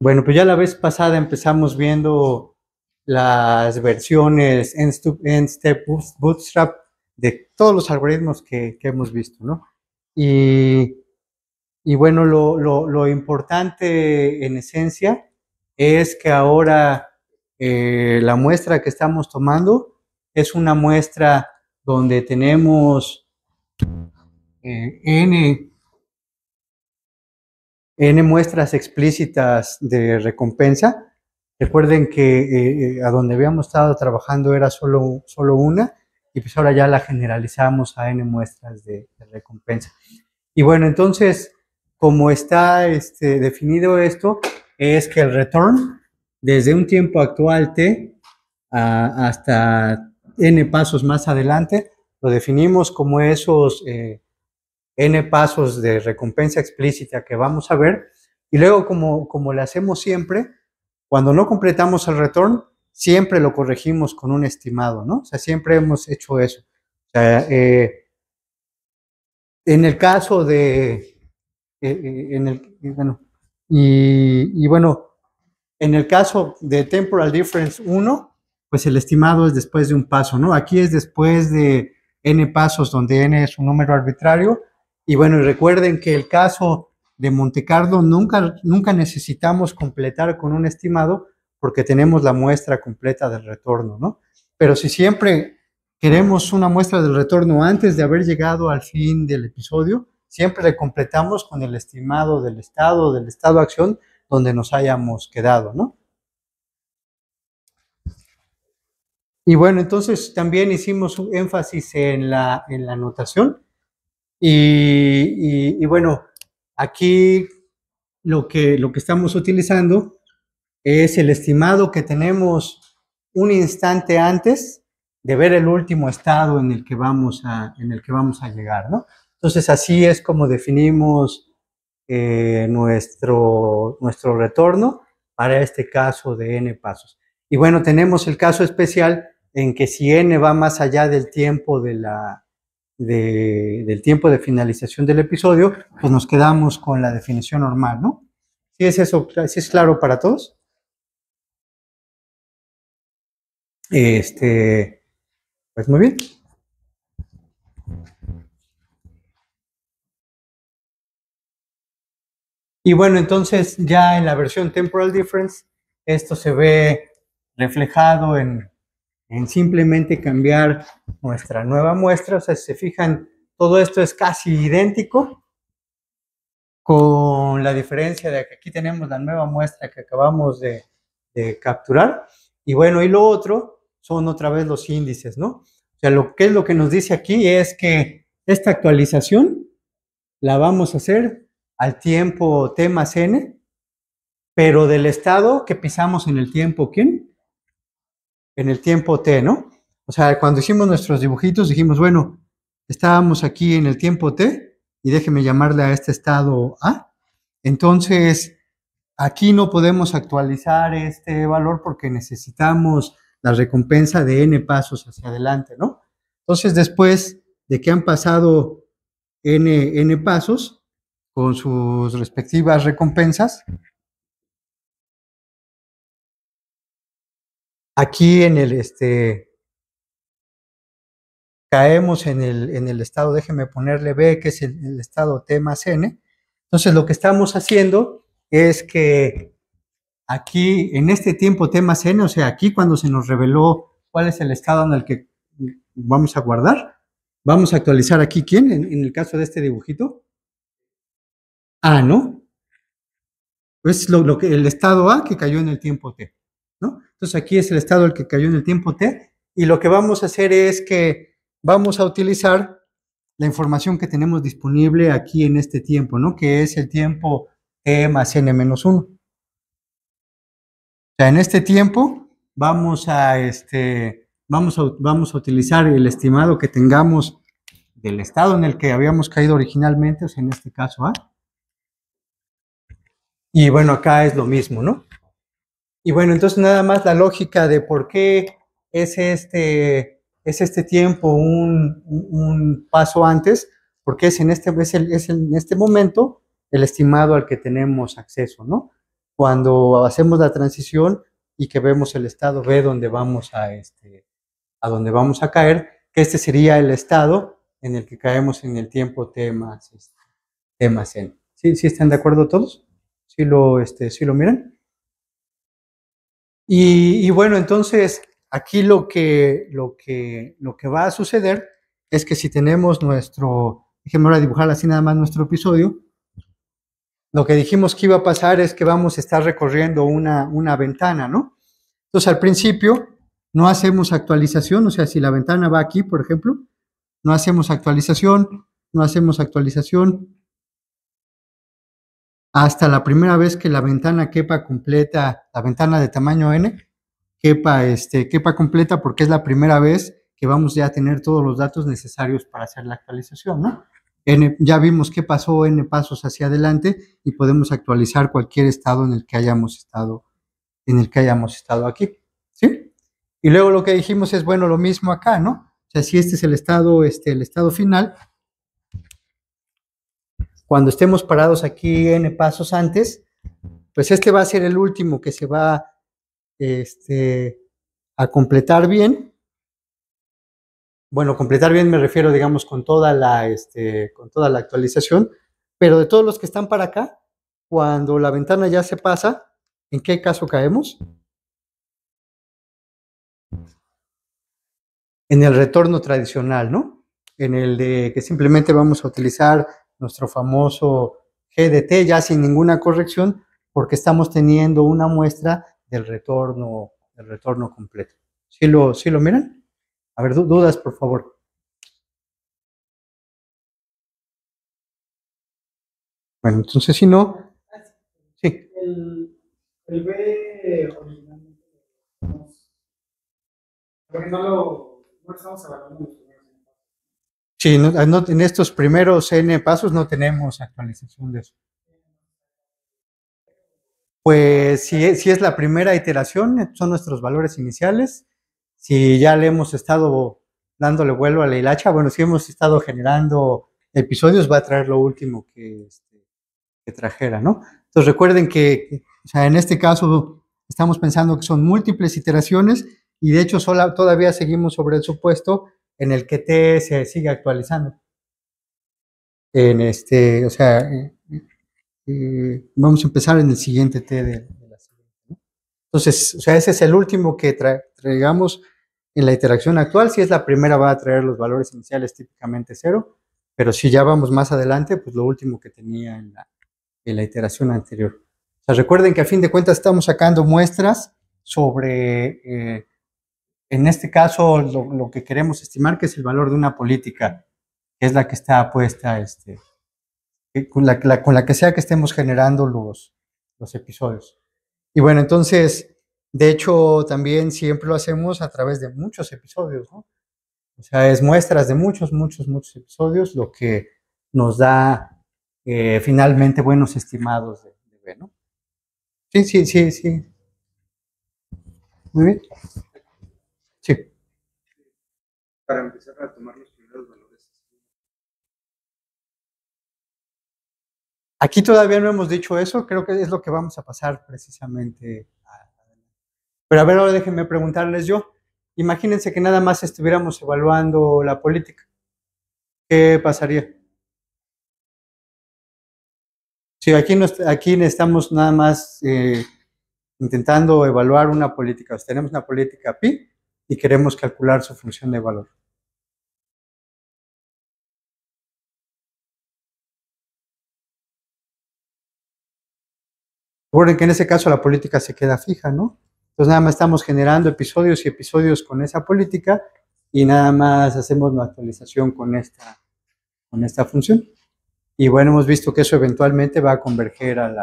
Bueno, pues ya la vez pasada empezamos viendo las versiones en step bootstrap de todos los algoritmos que, hemos visto, ¿no? Y, bueno, lo, importante en esencia es que ahora eh, la muestra que estamos tomando es una muestra donde tenemos eh, n N muestras explícitas de recompensa. Recuerden que eh, eh, a donde habíamos estado trabajando era solo, solo una y pues ahora ya la generalizamos a N muestras de, recompensa. Y bueno, entonces, como está este, definido esto, es que el return desde un tiempo actual t hasta n pasos más adelante, lo definimos como esos eh, N pasos de recompensa explícita que vamos a ver. Y luego, como, como lo hacemos siempre, cuando no completamos el retorno, siempre lo corregimos con un estimado, ¿no? O sea, siempre hemos hecho eso. O sea, eh, en el caso de, eh, eh, bueno, y, bueno, en el caso de Temporal Difference 1, pues el estimado es después de un paso, ¿no? Aquí es después de n pasos donde n es un número arbitrario y bueno, recuerden que el caso de Montecardo nunca, nunca necesitamos completar con un estimado porque tenemos la muestra completa del retorno, ¿no? Pero si siempre queremos una muestra del retorno antes de haber llegado al fin del episodio, siempre le completamos con el estimado del estado, del estado de acción donde nos hayamos quedado, ¿no? Y bueno, entonces también hicimos un énfasis en la, en la notación y, bueno, aquí lo que, lo que estamos utilizando es el estimado que tenemos un instante antes de ver el último estado en el que vamos a, en el que vamos a llegar, ¿no? Entonces así es como definimos eh, nuestro, nuestro retorno para este caso de n pasos. Y bueno, tenemos el caso especial en que si n va más allá del tiempo de la, del tiempo de finalización del episodio, pues nos quedamos con la definición normal, ¿no? ¿Sí es eso? ¿Sí es claro para todos? Este, pues muy bien. Y bueno, entonces ya en la versión Temporal Difference, esto se ve reflejado en en simplemente cambiar nuestra nueva muestra. O sea, si se fijan, todo esto es casi idéntico, con la diferencia de que aquí tenemos la nueva muestra que acabamos de, capturar. Y bueno, y lo otro son otra vez los índices, ¿no? O sea, lo que es lo que nos dice aquí es que esta actualización la vamos a hacer al tiempo T más N, pero del estado que pisamos en el tiempo, ¿quién? en el tiempo T, ¿no? O sea, cuando hicimos nuestros dibujitos dijimos, bueno, estábamos aquí en el tiempo T y déjeme llamarle a este estado A. Entonces, aquí no podemos actualizar este valor porque necesitamos la recompensa de n pasos hacia adelante, ¿no? Entonces, después de que han pasado n, n pasos con sus respectivas recompensas, aquí en el, este, caemos en el, en el estado, déjeme ponerle B, que es el, estado T más N. Entonces lo que estamos haciendo es que aquí, en este tiempo T más N, o sea, aquí cuando se nos reveló cuál es el estado en el que vamos a guardar, vamos a actualizar aquí quién, en, el caso de este dibujito. A, ¿no? pues lo que, el estado A que cayó en el tiempo T. Entonces aquí es el estado el que cayó en el tiempo T y lo que vamos a hacer es que vamos a utilizar la información que tenemos disponible aquí en este tiempo, ¿no? Que es el tiempo T más N menos 1. O sea, en este tiempo vamos a, este, vamos, vamos a utilizar el estimado que tengamos del estado en el que habíamos caído originalmente, o sea, en este caso A. Y bueno, acá es lo mismo, ¿no? Y bueno, entonces nada más la lógica de por qué es este, es este tiempo un, paso antes, porque es en, este, es, es en este momento el estimado al que tenemos acceso, ¿no? Cuando hacemos la transición y que vemos el estado B donde vamos a, este, a donde vamos a caer, que este sería el estado en el que caemos en el tiempo T más, este, T más N. ¿Sí, están de acuerdo todos? lo, este, ¿sí lo miran? Y, bueno, entonces aquí lo que, lo, que, lo que va a suceder es que si tenemos nuestro, déjeme ahora dibujar así nada más nuestro episodio, lo que dijimos que iba a pasar es que vamos a estar recorriendo una, una ventana, ¿no? Entonces al principio no hacemos actualización, o sea, si la ventana va aquí, por ejemplo, no hacemos actualización, no hacemos actualización, hasta la primera vez que la ventana quepa completa, la ventana de tamaño N, quepa, este, quepa completa porque es la primera vez que vamos ya a tener todos los datos necesarios para hacer la actualización, ¿no? ya vimos qué pasó N pasos hacia adelante y podemos actualizar cualquier estado en el que hayamos estado, en el que hayamos estado aquí, ¿sí? Y luego lo que dijimos es, bueno, lo mismo acá, ¿no? O sea, si este es el estado, este, el estado final, cuando estemos parados aquí en pasos antes, pues este va a ser el último que se va este, a completar bien. Bueno, completar bien me refiero, digamos, con toda la, este, con toda la actualización, pero de todos los que están para acá, cuando la ventana ya se pasa, ¿en qué caso caemos? En el retorno tradicional, ¿no? En el de que simplemente vamos a utilizar nuestro famoso GDT ya sin ninguna corrección, porque estamos teniendo una muestra del retorno, del retorno completo. ¿Sí lo, si lo miran? A ver, dudas, por favor. Bueno, entonces si no... Sí. El, B no lo... No estamos Sí, ah, no, en estos primeros N pasos no tenemos actualización de eso. Pues si es, es la primera iteración, son nuestros valores iniciales. Si ya le hemos estado dándole vuelo a la hilacha, bueno, si hemos estado generando episodios, va a traer lo último que, este, trajera, ¿no? Entonces recuerden que, o sea, en este caso estamos pensando que son múltiples iteraciones y de hecho todavía seguimos sobre el supuesto en el que te se sigue actualizando. En este, o sea, eh, eh, vamos a empezar en el siguiente T de, la siguiente. Entonces, o sea, ese es el último que traigamos en la iteración actual. Si es la primera, va a traer los valores iniciales típicamente cero, pero si ya vamos más adelante, pues lo último que tenía en la, en la iteración anterior. O sea, recuerden que a fin de cuentas estamos sacando muestras sobre eh, en este caso, lo, que queremos estimar que es el valor de una política, que es la que está puesta, este, con, la, que sea que estemos generando los, los episodios. Y bueno, entonces, de hecho, también siempre lo hacemos a través de muchos episodios, ¿no? O sea, es muestras de muchos, muchos, muchos episodios, lo que nos da eh, finalmente buenos estimados de, ¿no? Sí, sí, sí, sí. Muy bien para empezar a tomar los primeros valores. Aquí todavía no hemos dicho eso, creo que es lo que vamos a pasar precisamente. Pero a ver, ahora déjenme preguntarles yo. Imagínense que nada más estuviéramos evaluando la política. ¿Qué pasaría? Si aquí, no, aquí estamos nada más eh, intentando evaluar una política, tenemos una política pi y queremos calcular su función de valor. Recuerden que en ese caso la política se queda fija, ¿no? Entonces nada más estamos generando episodios y episodios con esa política y nada más hacemos una actualización con esta, con esta función. Y bueno, hemos visto que eso eventualmente va a converger al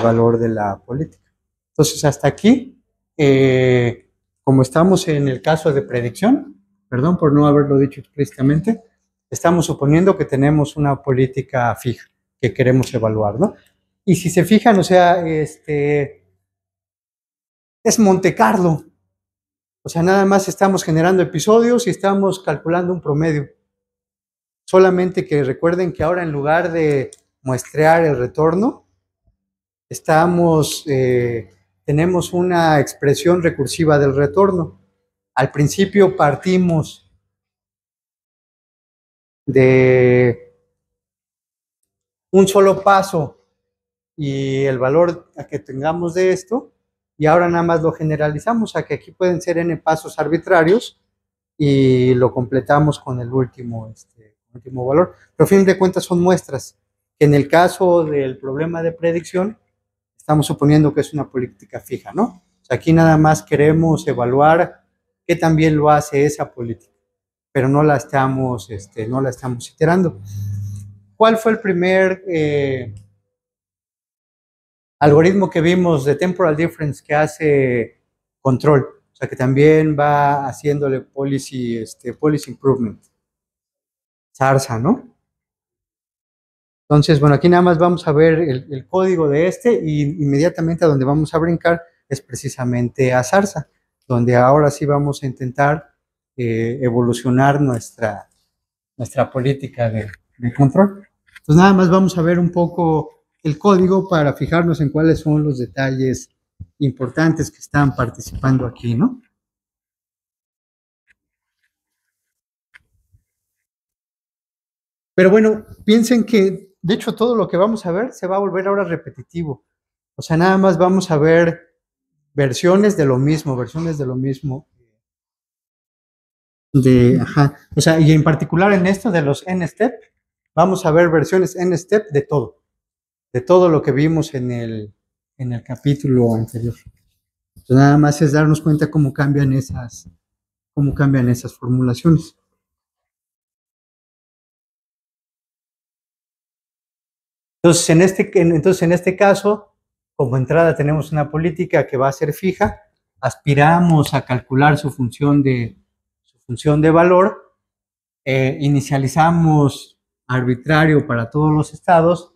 valor de la política. Entonces hasta aquí, eh, como estamos en el caso de predicción, perdón por no haberlo dicho explícitamente, estamos suponiendo que tenemos una política fija que queremos evaluar, ¿no? Y si se fijan, o sea, este es Monte Carlo. O sea, nada más estamos generando episodios y estamos calculando un promedio. Solamente que recuerden que ahora en lugar de muestrear el retorno, estamos, eh, tenemos una expresión recursiva del retorno. Al principio partimos de un solo paso y el valor que tengamos de esto, y ahora nada más lo generalizamos a que aquí pueden ser n pasos arbitrarios y lo completamos con el último, este, último valor. Pero a fin de cuentas son muestras. En el caso del problema de predicción, estamos suponiendo que es una política fija, ¿no? O sea, aquí nada más queremos evaluar qué también lo hace esa política, pero no la estamos, este, no la estamos iterando. ¿Cuál fue el primer... Eh, algoritmo que vimos de temporal difference que hace control, o sea que también va haciéndole policy, este, policy improvement. Sarsa, ¿no? Entonces, bueno, aquí nada más vamos a ver el, código de este y inmediatamente a donde vamos a brincar es precisamente a Sarsa, donde ahora sí vamos a intentar eh, evolucionar nuestra, nuestra política de, de, control. Entonces, nada más vamos a ver un poco el código para fijarnos en cuáles son los detalles importantes que están participando aquí, ¿no? Pero bueno, piensen que, de hecho, todo lo que vamos a ver se va a volver ahora repetitivo. O sea, nada más vamos a ver versiones de lo mismo, versiones de lo mismo. O sea, y en particular en esto de los n-step, vamos a ver versiones n-step de todo de todo lo que vimos en el, en el capítulo anterior. Entonces, nada más es darnos cuenta cómo cambian esas, cómo cambian esas formulaciones. Entonces en, este, entonces, en este caso, como entrada tenemos una política que va a ser fija, aspiramos a calcular su función de, su función de valor, eh, inicializamos arbitrario para todos los estados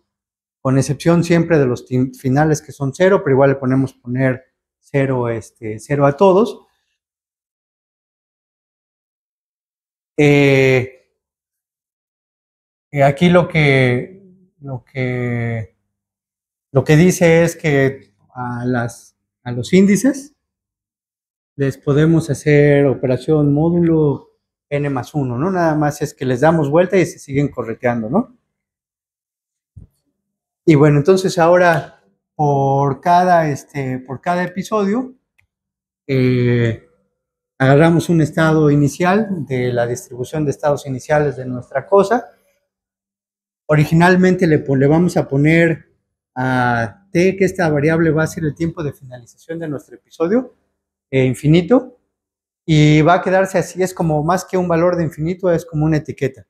con excepción siempre de los finales que son cero, pero igual le ponemos poner cero, este, a todos. Y eh, eh, aquí lo que, lo, que, lo que dice es que a, las, a los índices les podemos hacer operación módulo n más 1, ¿no? Nada más es que les damos vuelta y se siguen correteando, ¿no? Y bueno, entonces ahora por cada, este, por cada episodio eh, agarramos un estado inicial de la distribución de estados iniciales de nuestra cosa. Originalmente le, le vamos a poner a t que esta variable va a ser el tiempo de finalización de nuestro episodio eh, infinito y va a quedarse así, es como más que un valor de infinito, es como una etiqueta.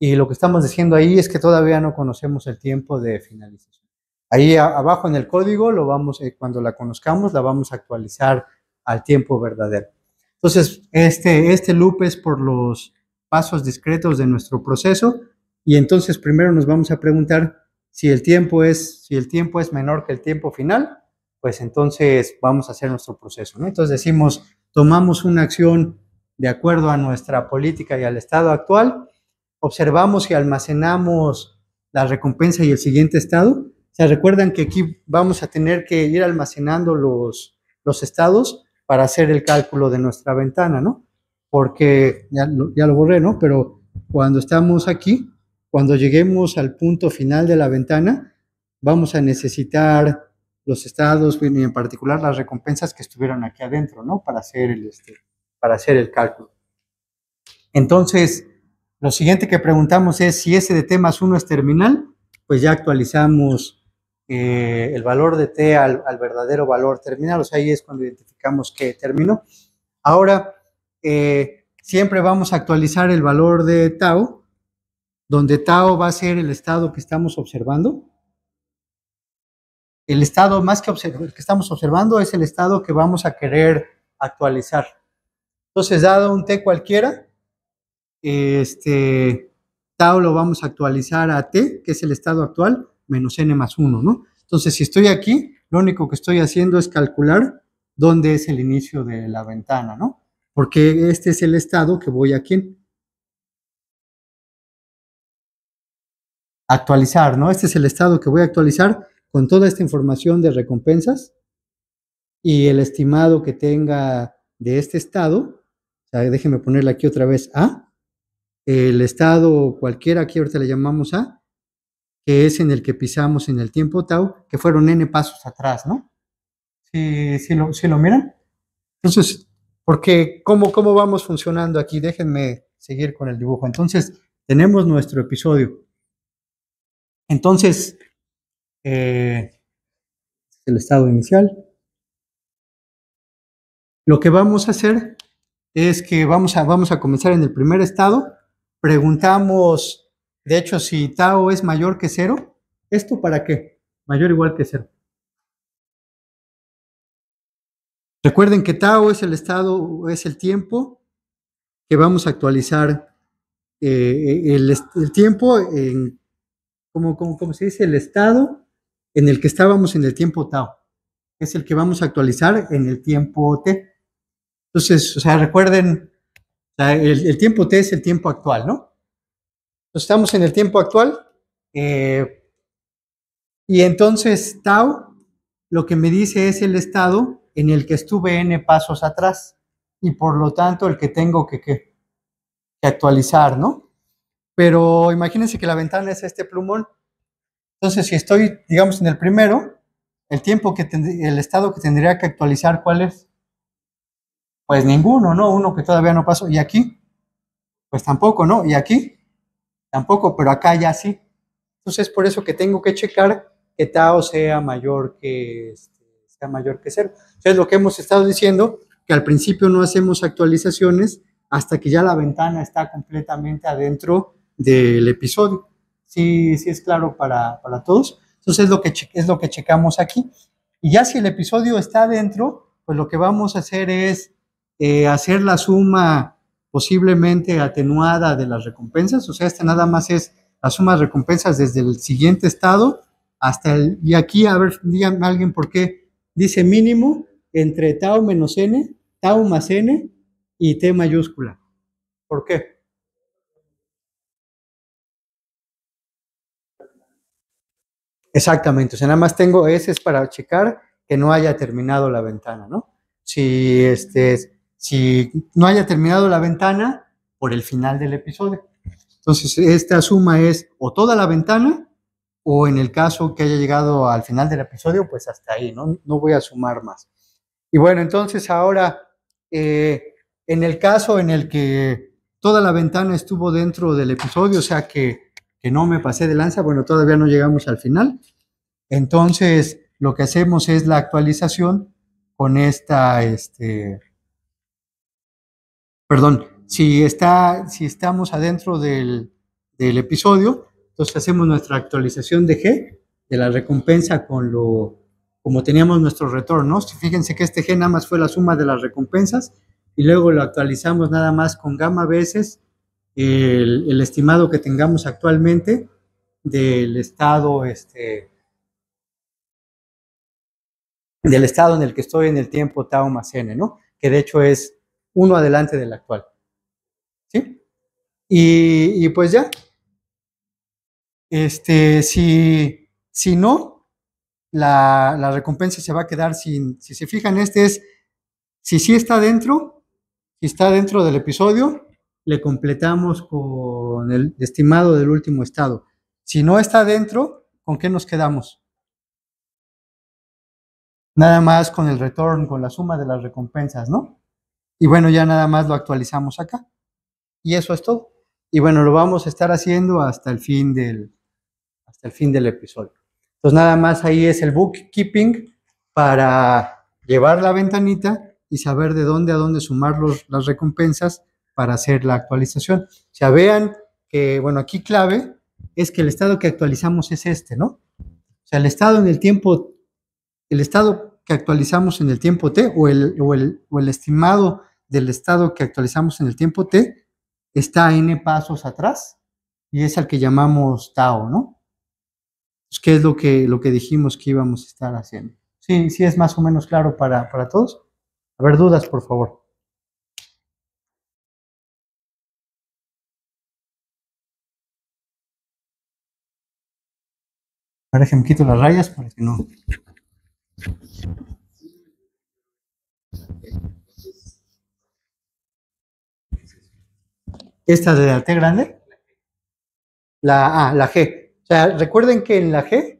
Y lo que estamos diciendo ahí es que todavía no conocemos el tiempo de finalización. Ahí abajo en el código lo vamos, eh, cuando la conozcamos, la vamos a actualizar al tiempo verdadero. Entonces, este, este loop es por los pasos discretos de nuestro proceso y entonces primero nos vamos a preguntar si el tiempo es, si el tiempo es menor que el tiempo final, pues entonces vamos a hacer nuestro proceso. Entonces decimos, tomamos una acción de acuerdo a nuestra política y al estado actual observamos y almacenamos la recompensa y el siguiente estado, se recuerdan que aquí vamos a tener que ir almacenando los, los estados para hacer el cálculo de nuestra ventana, ¿no? Porque ya lo, borré, ¿no? Pero cuando estamos aquí, cuando lleguemos al punto final de la ventana, vamos a necesitar los estados y en particular las recompensas que estuvieron aquí adentro, ¿no? Para hacer el, este, para hacer el cálculo. Entonces, lo siguiente que preguntamos es si ese de T más 1 es terminal, pues ya actualizamos eh, el valor de T al, verdadero valor terminal, o sea, ahí es cuando identificamos que terminó. Ahora, eh, siempre vamos a actualizar el valor de tau, donde tau va a ser el estado que estamos observando. El estado más que, el que estamos observando es el estado que vamos a querer actualizar. Entonces, dado un T cualquiera, este, tau lo vamos a actualizar a t, que es el estado actual, menos n más 1, ¿no? Entonces, si estoy aquí, lo único que estoy haciendo es calcular dónde es el inicio de la ventana, ¿no? Porque este es el estado que voy aquí. Actualizar, ¿no? Este es el estado que voy a actualizar con toda esta información de recompensas y el estimado que tenga de este estado. déjenme ponerle aquí otra vez A el estado cualquiera, aquí ahorita le llamamos A, que es en el que pisamos en el tiempo tau, que fueron n pasos atrás, ¿no? Si, lo, lo miran. Entonces, porque ¿cómo, cómo vamos funcionando aquí, déjenme seguir con el dibujo. Entonces, tenemos nuestro episodio. Entonces, eh, este el estado inicial. Lo que vamos a hacer es que vamos a, vamos a comenzar en el primer estado preguntamos, de hecho, si tau es mayor que cero, ¿esto para qué? Mayor o igual que cero. Recuerden que tau es el estado, es el tiempo que vamos a actualizar, eh, el, tiempo, en, como, como, como se dice, el estado en el que estábamos en el tiempo tau. Es el que vamos a actualizar en el tiempo t. Entonces, o sea, recuerden el, tiempo T es el tiempo actual, ¿no? Entonces, estamos en el tiempo actual. Eh, y entonces tau lo que me dice es el estado en el que estuve n pasos atrás y por lo tanto el que tengo que, actualizar, ¿no? Pero imagínense que la ventana es este plumón. Entonces, si estoy, digamos, en el primero, el tiempo que el estado que tendría que actualizar, ¿cuál es? Pues ninguno, ¿no? Uno que todavía no pasó. ¿Y aquí? Pues tampoco, ¿no? ¿Y aquí? Tampoco, pero acá ya sí. Entonces, por eso que tengo que checar que tau sea mayor que, este, sea mayor que cero. Entonces, lo que hemos estado diciendo, que al principio no hacemos actualizaciones hasta que ya la ventana está completamente adentro del episodio. Sí, sí es claro para, todos. Entonces, lo, que es lo que checamos aquí. Y ya si el episodio está adentro, pues lo que vamos a hacer es eh, hacer la suma posiblemente atenuada de las recompensas, o sea, este nada más es la suma de recompensas desde el siguiente estado hasta el, y aquí, a ver, díganme alguien por qué, dice mínimo entre tau menos n, tau más n y t mayúscula. ¿Por qué? Exactamente, o sea, nada más tengo ese es para checar que no haya terminado la ventana, ¿no? Si este si no haya terminado la ventana por el final del episodio. Entonces, esta suma es o toda la ventana o en el caso que haya llegado al final del episodio, pues hasta ahí, ¿no? No voy a sumar más. Y bueno, entonces ahora, eh, en el caso en el que toda la ventana estuvo dentro del episodio, o sea que, no me pasé de lanza, bueno, todavía no llegamos al final. Entonces, lo que hacemos es la actualización con esta, este, perdón, si, está, si estamos adentro del, episodio, entonces hacemos nuestra actualización de G, de la recompensa con lo, como teníamos nuestros retornos. Fíjense que este G nada más fue la suma de las recompensas y luego lo actualizamos nada más con gamma veces el, estimado que tengamos actualmente del estado, este, del estado en el que estoy en el tiempo tau más n, ¿no? Que de hecho es uno adelante del actual. ¿Sí? Y, pues ya. Este, si, si no, la, la, recompensa se va a quedar sin. Si se fijan, este es. Si sí está dentro, si está dentro del episodio, le completamos con el estimado del último estado. Si no está dentro, ¿con qué nos quedamos? Nada más con el retorno, con la suma de las recompensas, ¿no? Y bueno, ya nada más lo actualizamos acá. Y eso es todo. Y bueno, lo vamos a estar haciendo hasta el fin del, hasta el fin del episodio. Entonces nada más ahí es el bookkeeping para llevar la ventanita y saber de dónde a dónde sumar las recompensas para hacer la actualización. O sea, vean que, bueno, aquí clave es que el estado que actualizamos es este, ¿no? O sea, el estado en el tiempo, el estado que actualizamos en el tiempo T o o el, o el estimado del estado que actualizamos en el tiempo t está n pasos atrás y es al que llamamos tau, ¿no? es pues, ¿Qué es lo que, lo que dijimos que íbamos a estar haciendo? Sí, sí es más o menos claro para, todos. A ver, dudas, por favor. parece que me quito las rayas parece que no. ¿Esta de la T grande? La A, ah, la G. O sea, recuerden que en la G,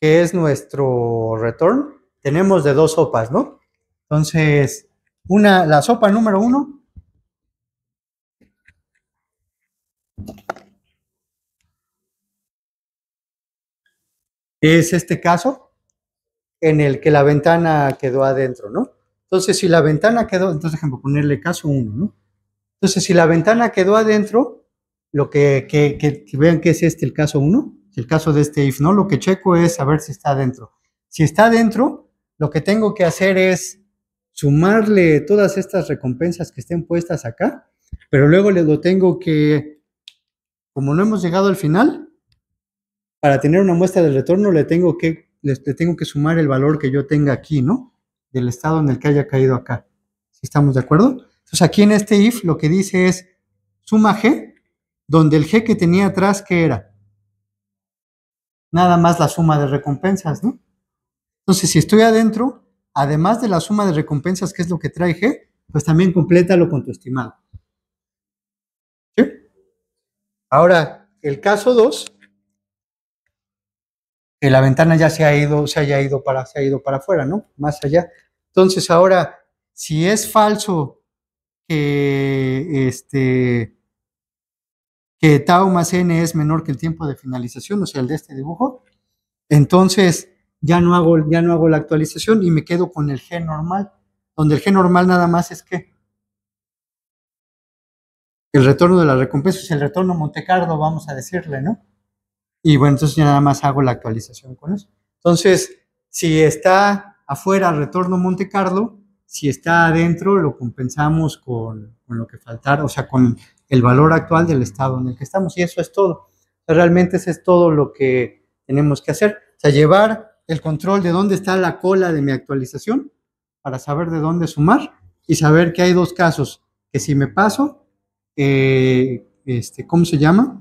que es nuestro return, tenemos de dos sopas, ¿no? Entonces, una, la sopa número uno. Es este caso en el que la ventana quedó adentro, ¿no? Entonces, si la ventana quedó, entonces ejemplo, ponerle caso uno, ¿no? Entonces, si la ventana quedó adentro, lo que, vean que es este el caso 1, el caso de este if, ¿no? Lo que checo es a ver si está adentro. Si está adentro, lo que tengo que hacer es sumarle todas estas recompensas que estén puestas acá, pero luego le lo tengo que, como no hemos llegado al final, para tener una muestra del retorno le tengo que, tengo que sumar el valor que yo tenga aquí, ¿no? Del estado en el que haya caído acá. ¿Sí ¿Estamos de acuerdo? Entonces aquí en este if lo que dice es suma g, donde el g que tenía atrás, ¿qué era? Nada más la suma de recompensas, ¿no? Entonces si estoy adentro, además de la suma de recompensas, que es lo que trae g, pues también complétalo con tu estimado. ¿Sí? Ahora, el caso 2, que la ventana ya se ha ido, se haya ido para, se ha ido para afuera, ¿no? Más allá. Entonces, ahora, si es falso que, este, que tau más n e es menor que el tiempo de finalización, o sea, el de este dibujo, entonces ya no hago, ya no hago la actualización y me quedo con el g normal, donde el g normal nada más es que el retorno de la recompensa es el retorno Monte vamos a decirle, ¿no? Y bueno, entonces ya nada más hago la actualización con eso. Entonces, si está afuera el retorno Monte si está adentro, lo compensamos con, lo que faltara, o sea, con el valor actual del estado en el que estamos. Y eso es todo. realmente eso es todo lo que tenemos que hacer. O sea, llevar el control de dónde está la cola de mi actualización para saber de dónde sumar y saber que hay dos casos, que si me paso, eh, este, ¿cómo se llama?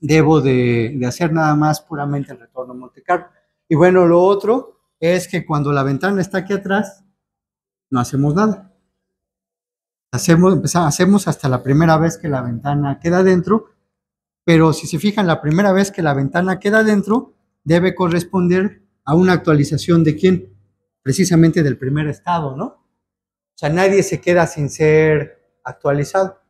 Debo de, hacer nada más puramente el retorno a Monte Carlo. Y bueno, lo otro es que cuando la ventana está aquí atrás, no hacemos nada. Hacemos, hacemos hasta la primera vez que la ventana queda dentro, pero si se fijan, la primera vez que la ventana queda dentro debe corresponder a una actualización de quién? Precisamente del primer estado, ¿no? O sea, nadie se queda sin ser actualizado.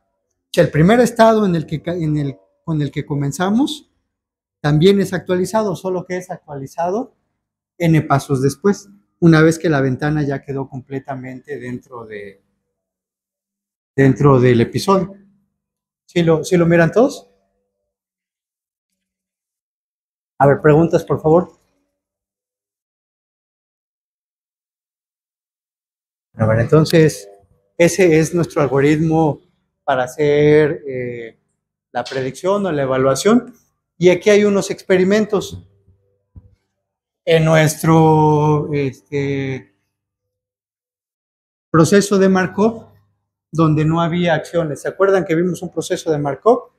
O el primer estado en el que, en el, con el que comenzamos también es actualizado, solo que es actualizado n pasos después una vez que la ventana ya quedó completamente dentro, de, dentro del episodio. ¿Sí lo, lo miran todos? A ver, preguntas, por favor. A entonces, ese es nuestro algoritmo para hacer eh, la predicción o la evaluación. Y aquí hay unos experimentos en nuestro este, proceso de Markov, donde no había acciones. ¿Se acuerdan que vimos un proceso de Markov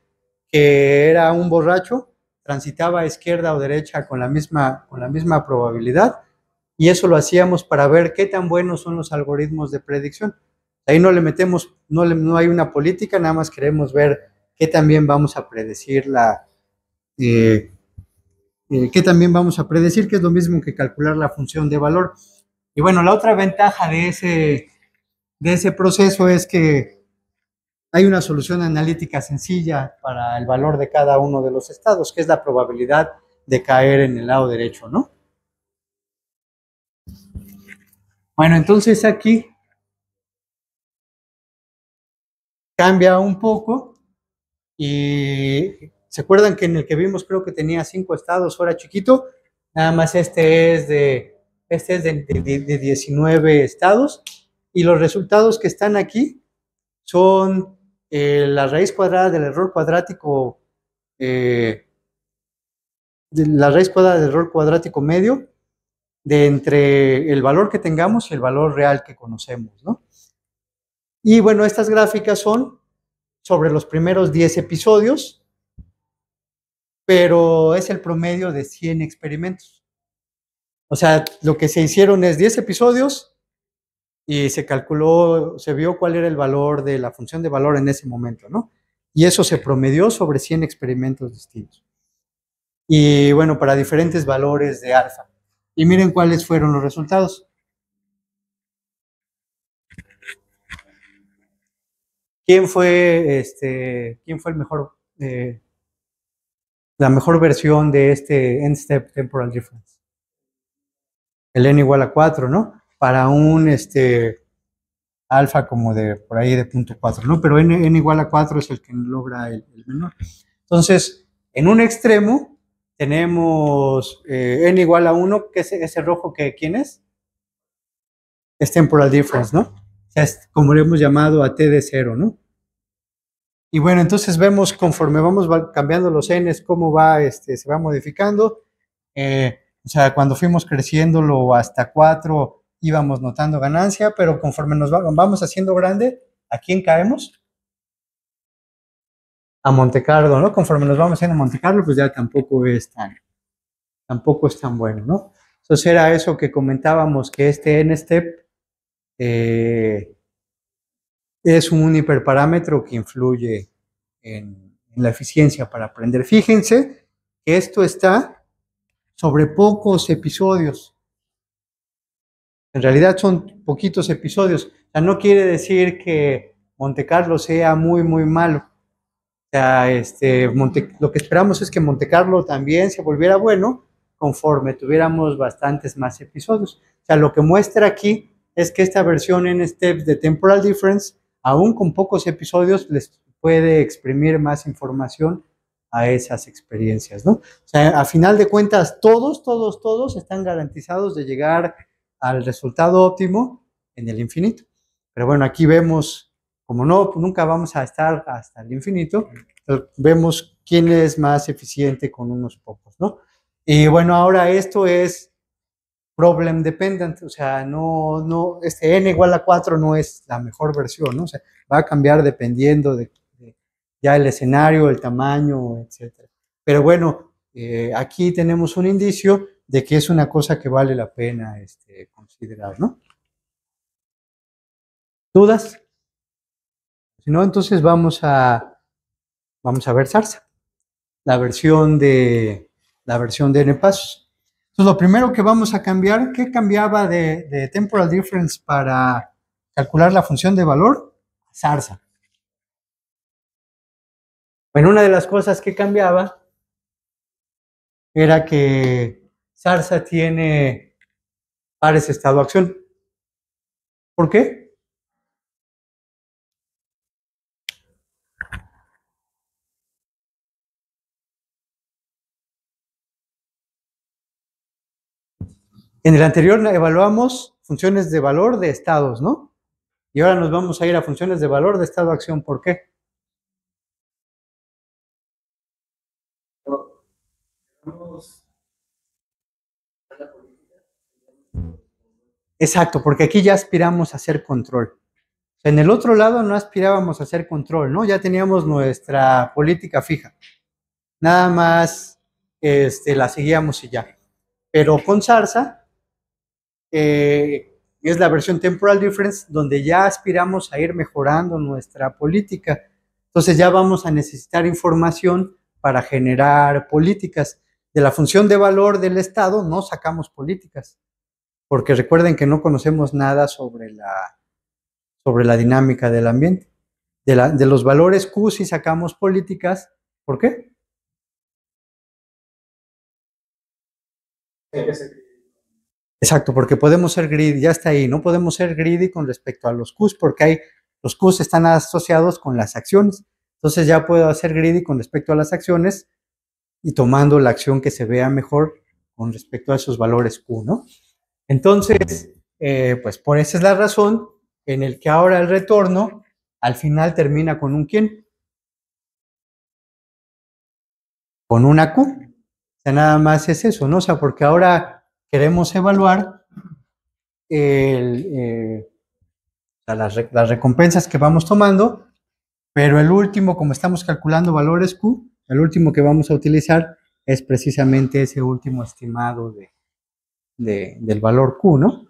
que era un borracho, transitaba a izquierda o derecha con la misma, con la misma probabilidad? Y eso lo hacíamos para ver qué tan buenos son los algoritmos de predicción. Ahí no le metemos, no, no hay una política, nada más queremos ver qué también vamos a predecir la, eh, eh, que también vamos a predecir, que es lo mismo que calcular la función de valor. Y bueno, la otra ventaja de ese, de ese proceso es que hay una solución analítica sencilla para el valor de cada uno de los estados, que es la probabilidad de caer en el lado derecho, ¿no? Bueno, entonces aquí cambia un poco y ¿Se acuerdan que en el que vimos creo que tenía cinco estados, ahora chiquito? Nada más este es de, este es de, 19 estados. Y los resultados que están aquí son eh, la raíz cuadrada del error cuadrático, eh, la raíz cuadrada del error cuadrático medio, de entre el valor que tengamos y el valor real que conocemos, ¿no? Y bueno, estas gráficas son sobre los primeros 10 episodios pero es el promedio de 100 experimentos. O sea, lo que se hicieron es 10 episodios y se calculó, se vio cuál era el valor de la función de valor en ese momento, ¿no? Y eso se promedió sobre 100 experimentos distintos. Y bueno, para diferentes valores de alfa. Y miren cuáles fueron los resultados. ¿Quién fue, este, quién fue el mejor eh, la mejor versión de este end-step temporal difference. El n igual a 4, ¿no? Para un este, alfa como de por ahí de punto 4, ¿no? Pero n, igual a 4 es el que logra el, menor. Entonces, en un extremo tenemos eh, n igual a 1, que es ese rojo que, ¿quién es? Es temporal difference, ¿no? es como le hemos llamado a t de 0, ¿no? Y bueno, entonces vemos conforme vamos cambiando los Ns, cómo va, este, se va modificando. Eh, o sea, cuando fuimos creciéndolo hasta 4, íbamos notando ganancia, pero conforme nos vamos haciendo grande, ¿a quién caemos? A Monte Carlo, ¿no? Conforme nos vamos haciendo a Monte Carlo, pues ya tampoco es tan, tampoco es tan bueno, ¿no? Entonces era eso que comentábamos, que este N-step eh, es un hiperparámetro que influye en, la eficiencia para aprender. Fíjense que esto está sobre pocos episodios. En realidad son poquitos episodios. O no quiere decir que Monte Carlo sea muy, muy malo. O este, Monte, lo que esperamos es que Monte Carlo también se volviera bueno conforme tuviéramos bastantes más episodios. O lo que muestra aquí es que esta versión en steps de Temporal Difference aún con pocos episodios les puede exprimir más información a esas experiencias, ¿no? O sea, a final de cuentas, todos, todos, todos están garantizados de llegar al resultado óptimo en el infinito. Pero bueno, aquí vemos, como no, nunca vamos a estar hasta el infinito, vemos quién es más eficiente con unos pocos, ¿no? Y bueno, ahora esto es problem dependent, o sea, no, no, este n igual a 4 no es la mejor versión, ¿no? O sea, va a cambiar dependiendo de, ya el escenario, el tamaño, etcétera. Pero bueno, eh, aquí tenemos un indicio de que es una cosa que vale la pena este, considerar, ¿no? ¿Dudas? Si no, entonces vamos a, vamos a ver SARSA, la versión de, la versión de N pasos lo primero que vamos a cambiar, ¿qué cambiaba de, temporal difference para calcular la función de valor? SARSA. Bueno, una de las cosas que cambiaba era que SARSA tiene pares estado acción. ¿Por qué? En el anterior evaluamos funciones de valor de estados, ¿no? Y ahora nos vamos a ir a funciones de valor de estado-acción. ¿Por qué? Exacto, porque aquí ya aspiramos a hacer control. En el otro lado no aspirábamos a hacer control, ¿no? Ya teníamos nuestra política fija. Nada más este, la seguíamos y ya. Pero con Sarsa eh, es la versión temporal difference, donde ya aspiramos a ir mejorando nuestra política. Entonces ya vamos a necesitar información para generar políticas. De la función de valor del Estado no sacamos políticas, porque recuerden que no conocemos nada sobre la, sobre la dinámica del ambiente. De, la, de los valores Q si sacamos políticas. ¿Por qué? Exacto, porque podemos ser grid, ya está ahí, no podemos ser greedy con respecto a los Qs, porque hay, los Qs están asociados con las acciones. Entonces ya puedo hacer greedy con respecto a las acciones y tomando la acción que se vea mejor con respecto a esos valores Q, ¿no? Entonces, eh, pues por esa es la razón en el que ahora el retorno al final termina con un quién. Con una Q. O sea, nada más es eso, ¿no? O sea, porque ahora queremos evaluar eh, las, recompensas que vamos tomando, pero el último, como estamos calculando valores Q, el último que vamos a utilizar es precisamente ese último estimado de, del valor Q, ¿no?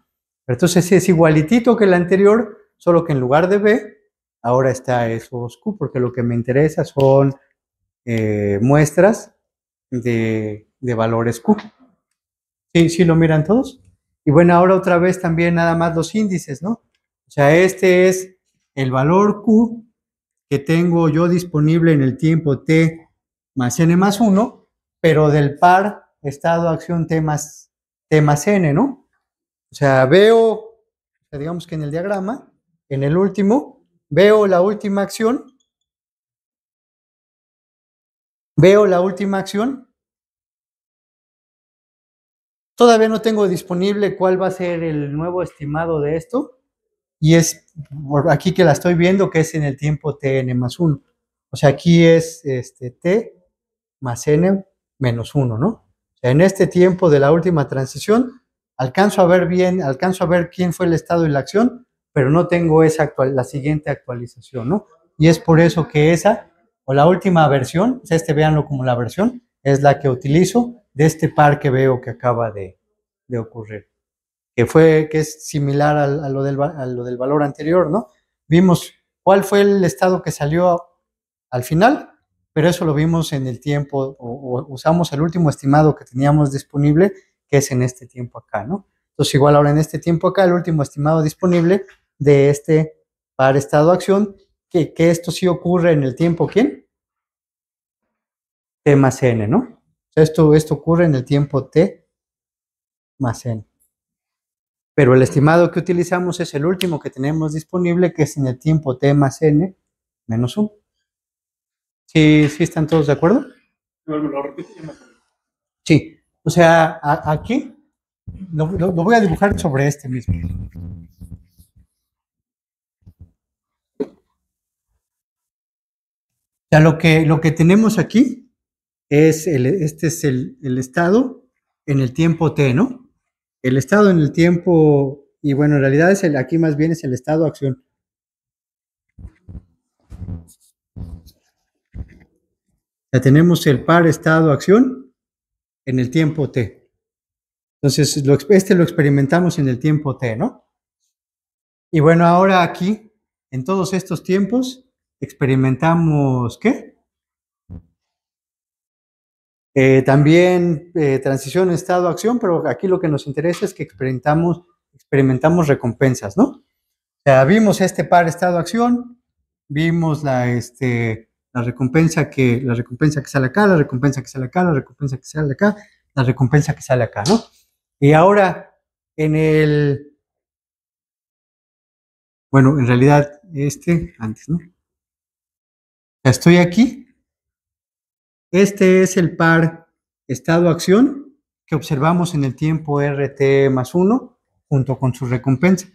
entonces es igualitito que el anterior, solo que en lugar de B, ahora está esos Q, porque lo que me interesa son eh, muestras de valores Q. Sí, sí lo miran todos. Y bueno, ahora otra vez también nada más los índices, ¿no? O sea, este es el valor Q que tengo yo disponible en el tiempo T más N más 1, pero del par estado acción T más, N, ¿no? O sea, veo, digamos que en el diagrama, en el último, veo la última acción, veo la última acción Todavía no tengo disponible cuál va a ser el nuevo estimado de esto. Y es aquí que la estoy viendo, que es en el tiempo Tn más 1. O sea, aquí es este T más N menos 1, ¿no? O sea, en este tiempo de la última transición, alcanzo a ver bien, alcanzo a ver quién fue el estado y la acción, pero no tengo esa la siguiente actualización, ¿no? Y es por eso que esa, o la última versión, este véanlo como la versión, es la que utilizo de este par que veo que acaba de, ocurrir, que fue, que es similar a, lo del, lo del valor anterior, ¿no? Vimos cuál fue el estado que salió al final, pero eso lo vimos en el tiempo, o, usamos el último estimado que teníamos disponible, que es en este tiempo acá, ¿no? Entonces, igual ahora en este tiempo acá, el último estimado disponible de este par estado acción, que, que esto sí ocurre en el tiempo, ¿quién? T más N, ¿no? Esto, esto ocurre en el tiempo T más N. Pero el estimado que utilizamos es el último que tenemos disponible, que es en el tiempo T más N menos 1. ¿Sí, ¿Sí están todos de acuerdo? Sí, o sea, aquí lo, voy a dibujar sobre este mismo. O lo que, lo que tenemos aquí es el, este es el, estado en el tiempo t, ¿no? El estado en el tiempo, y bueno, en realidad es el, aquí más bien es el estado acción. Ya tenemos el par estado acción en el tiempo t. Entonces, lo, este lo experimentamos en el tiempo t, ¿no? Y bueno, ahora aquí, en todos estos tiempos, experimentamos, ¿qué? Eh, también eh, transición estado-acción, pero aquí lo que nos interesa es que experimentamos, experimentamos recompensas, ¿no? O sea, vimos este par estado-acción, vimos la, este, la, recompensa que, la recompensa que sale acá, la recompensa que sale acá, la recompensa que sale acá, la recompensa que sale acá, ¿no? Y ahora, en el... Bueno, en realidad, este, antes, ¿no? Estoy aquí, este es el par estado-acción que observamos en el tiempo RT más 1 junto con su recompensa.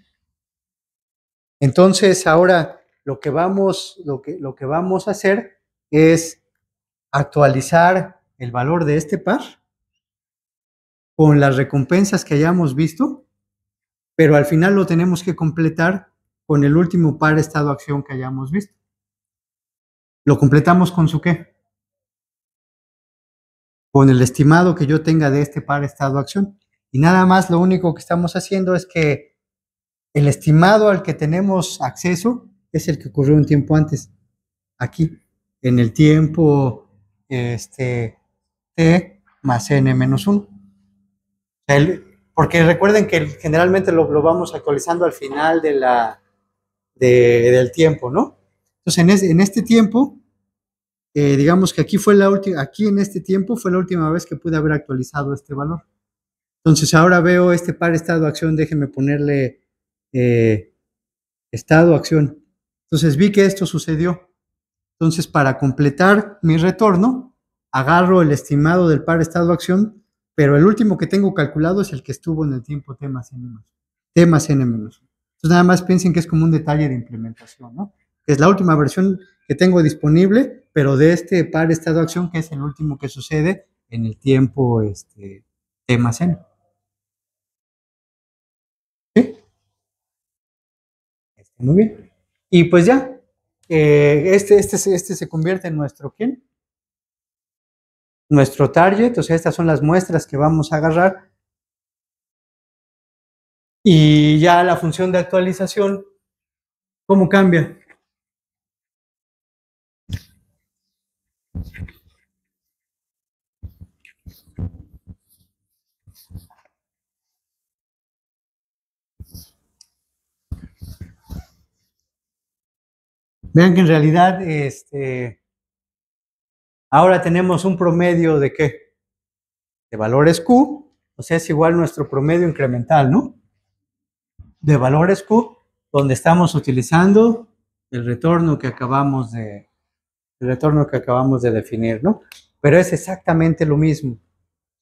Entonces, ahora lo que vamos, lo que, lo que vamos a hacer es actualizar el valor de este par con las recompensas que hayamos visto, pero al final lo tenemos que completar con el último par estado acción que hayamos visto. Lo completamos con su qué? con el estimado que yo tenga de este par estado-acción. Y nada más lo único que estamos haciendo es que el estimado al que tenemos acceso es el que ocurrió un tiempo antes, aquí, en el tiempo este, t más n menos 1. porque recuerden que generalmente lo, lo, vamos actualizando al final de la, del tiempo, ¿no? Entonces, en, en este tiempo, eh, digamos que aquí fue la última, aquí en este tiempo fue la última vez que pude haber actualizado este valor. Entonces ahora veo este par estado acción, déjenme ponerle eh, estado acción. Entonces vi que esto sucedió. Entonces para completar mi retorno, agarro el estimado del par estado acción, pero el último que tengo calculado es el que estuvo en el tiempo T más N menos. T Entonces nada más piensen que es como un detalle de implementación, ¿no? es la última versión que tengo disponible, pero de este par estado acción, que es el último que sucede en el tiempo este, temaceno. ¿Sí? Este, muy bien. Y pues ya, eh, este, este, este se convierte en nuestro quién? Nuestro target, o sea, estas son las muestras que vamos a agarrar. Y ya la función de actualización, ¿cómo cambia? Vean que en realidad este, ahora tenemos un promedio de qué? De valores Q, o sea, es igual nuestro promedio incremental, ¿no? De valores Q, donde estamos utilizando el retorno que acabamos de, el retorno que acabamos de definir, ¿no? Pero es exactamente lo mismo. O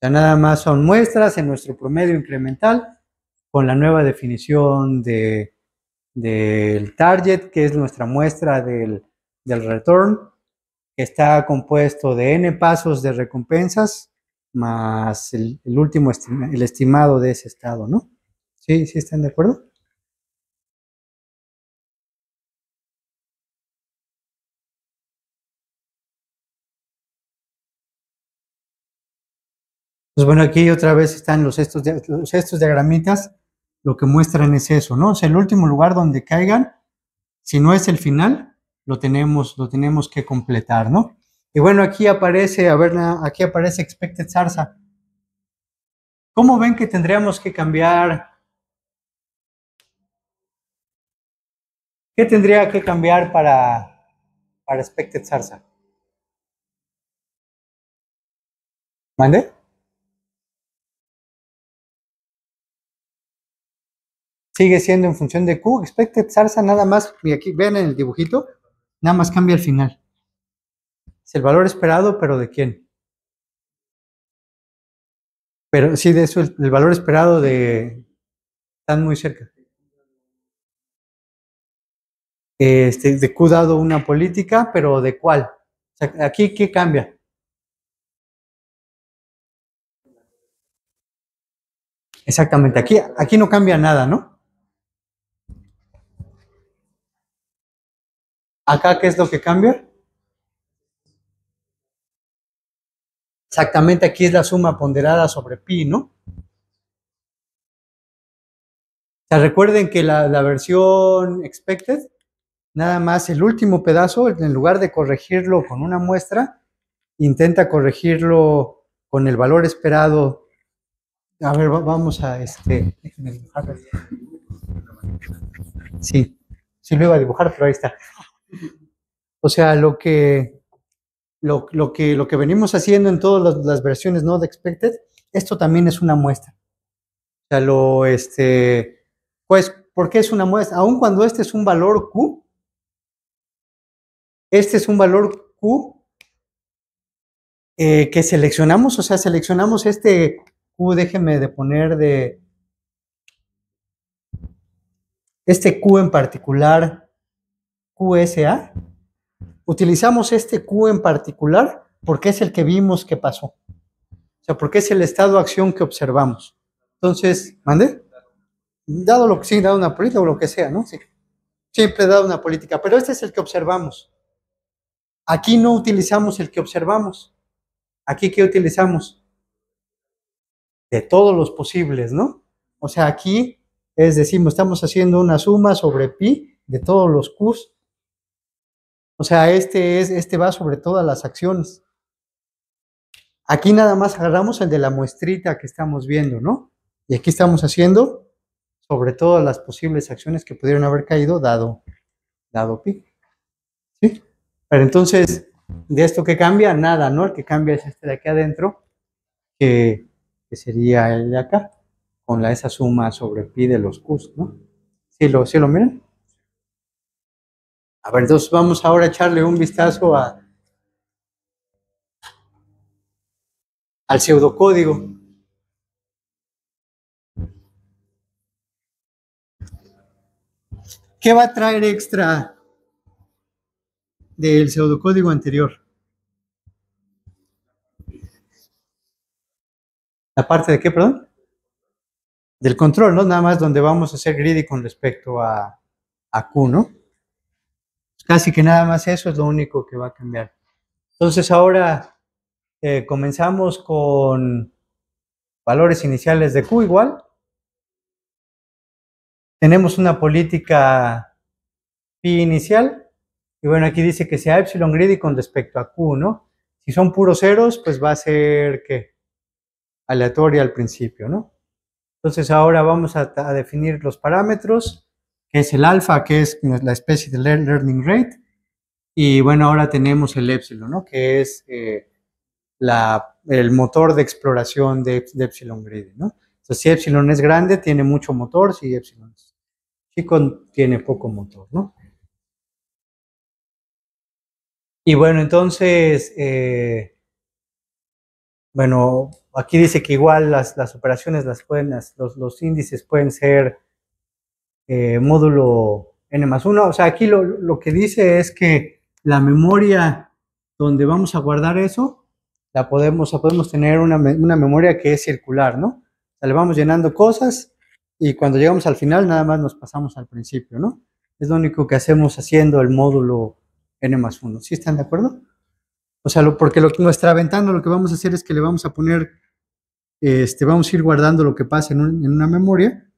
sea, nada más son muestras en nuestro promedio incremental con la nueva definición de, del target, que es nuestra muestra del, del return, que está compuesto de n pasos de recompensas más el, último, el estimado de ese estado, ¿no? ¿Sí? ¿Sí están de acuerdo? Pues bueno, aquí otra vez están los estos, los estos diagramitas, lo que muestran es eso, ¿no? O sea, el último lugar donde caigan, si no es el final, lo tenemos, lo tenemos que completar, ¿no? Y bueno, aquí aparece, a ver, aquí aparece expected Sarsa. ¿Cómo ven que tendríamos que cambiar? ¿Qué tendría que cambiar para, para expected Sarsa? ¿Mande? sigue siendo en función de Q. Expected SARSA nada más, y aquí vean en el dibujito, nada más cambia al final. Es el valor esperado, pero ¿de quién? Pero sí, de eso, el, valor esperado de... Están muy cerca. Este, de Q dado una política, pero ¿de cuál? aquí, ¿qué cambia? Exactamente, aquí, aquí no cambia nada, ¿no? Acá, ¿qué es lo que cambia? Exactamente, aquí es la suma ponderada sobre pi, ¿no? O sea, recuerden que la, versión expected, nada más el último pedazo, en lugar de corregirlo con una muestra, intenta corregirlo con el valor esperado. A ver, vamos a este. Sí, sí lo iba a dibujar, pero ahí está. O sea, lo que, lo, que, lo que venimos haciendo en todas las, versiones de Expected, esto también es una muestra. O sea, lo, este, pues, ¿por qué es una muestra? Aun cuando este es un valor Q, este es un valor Q eh, que seleccionamos, o sea, seleccionamos este Q, déjeme de poner de, este Q en particular, QSA, utilizamos este Q en particular porque es el que vimos que pasó. O sea, porque es el estado de acción que observamos. Entonces, mande. Dado lo que sí, dado una política o lo que sea, ¿no? Sí. Siempre dado una política, pero este es el que observamos. Aquí no utilizamos el que observamos. Aquí qué utilizamos? De todos los posibles, ¿no? O sea, aquí es decir, estamos haciendo una suma sobre pi de todos los Qs o sea, este, es, este va sobre todas las acciones. Aquí nada más agarramos el de la muestrita que estamos viendo, ¿no? Y aquí estamos haciendo sobre todas las posibles acciones que pudieron haber caído dado, dado pi. ¿Sí? Pero entonces, de esto que cambia, nada, ¿no? El que cambia es este de aquí adentro, que, sería el de acá, con la, esa suma sobre pi de los Qs, ¿no? ¿Sí lo, sí lo miran? A ver, entonces vamos ahora a echarle un vistazo a, al pseudocódigo. ¿Qué va a traer extra del pseudocódigo anterior? ¿La parte de qué, perdón? Del control, ¿no? Nada más donde vamos a hacer greedy con respecto a, a Q, ¿no? Casi que nada más eso es lo único que va a cambiar. Entonces ahora eh, comenzamos con valores iniciales de Q igual. Tenemos una política pi inicial. Y bueno, aquí dice que sea epsilon y con respecto a Q, ¿no? Si son puros ceros, pues va a ser que aleatoria al principio, ¿no? Entonces ahora vamos a definir los parámetros que es el alfa, que es la especie de learning rate, y bueno, ahora tenemos el epsilon, ¿no? que es eh, el motor de exploración de, epsilon grid ¿no? Entonces, si epsilon es grande, tiene mucho motor, si epsilon es chico, tiene poco motor. ¿no? Y bueno, entonces, eh, bueno, aquí dice que igual las, operaciones, las pueden, los índices pueden ser eh, módulo n más 1. O sea, aquí lo, que dice es que la memoria donde vamos a guardar eso, la podemos, podemos tener una, memoria que es circular, ¿no? O sea, le vamos llenando cosas y cuando llegamos al final nada más nos pasamos al principio, ¿no? Es lo único que hacemos haciendo el módulo n más 1. ¿Sí están de acuerdo? O sea, lo, porque lo, nuestra ventana lo que vamos a hacer es que le vamos a poner, este, vamos a ir guardando lo que pasa en una memoria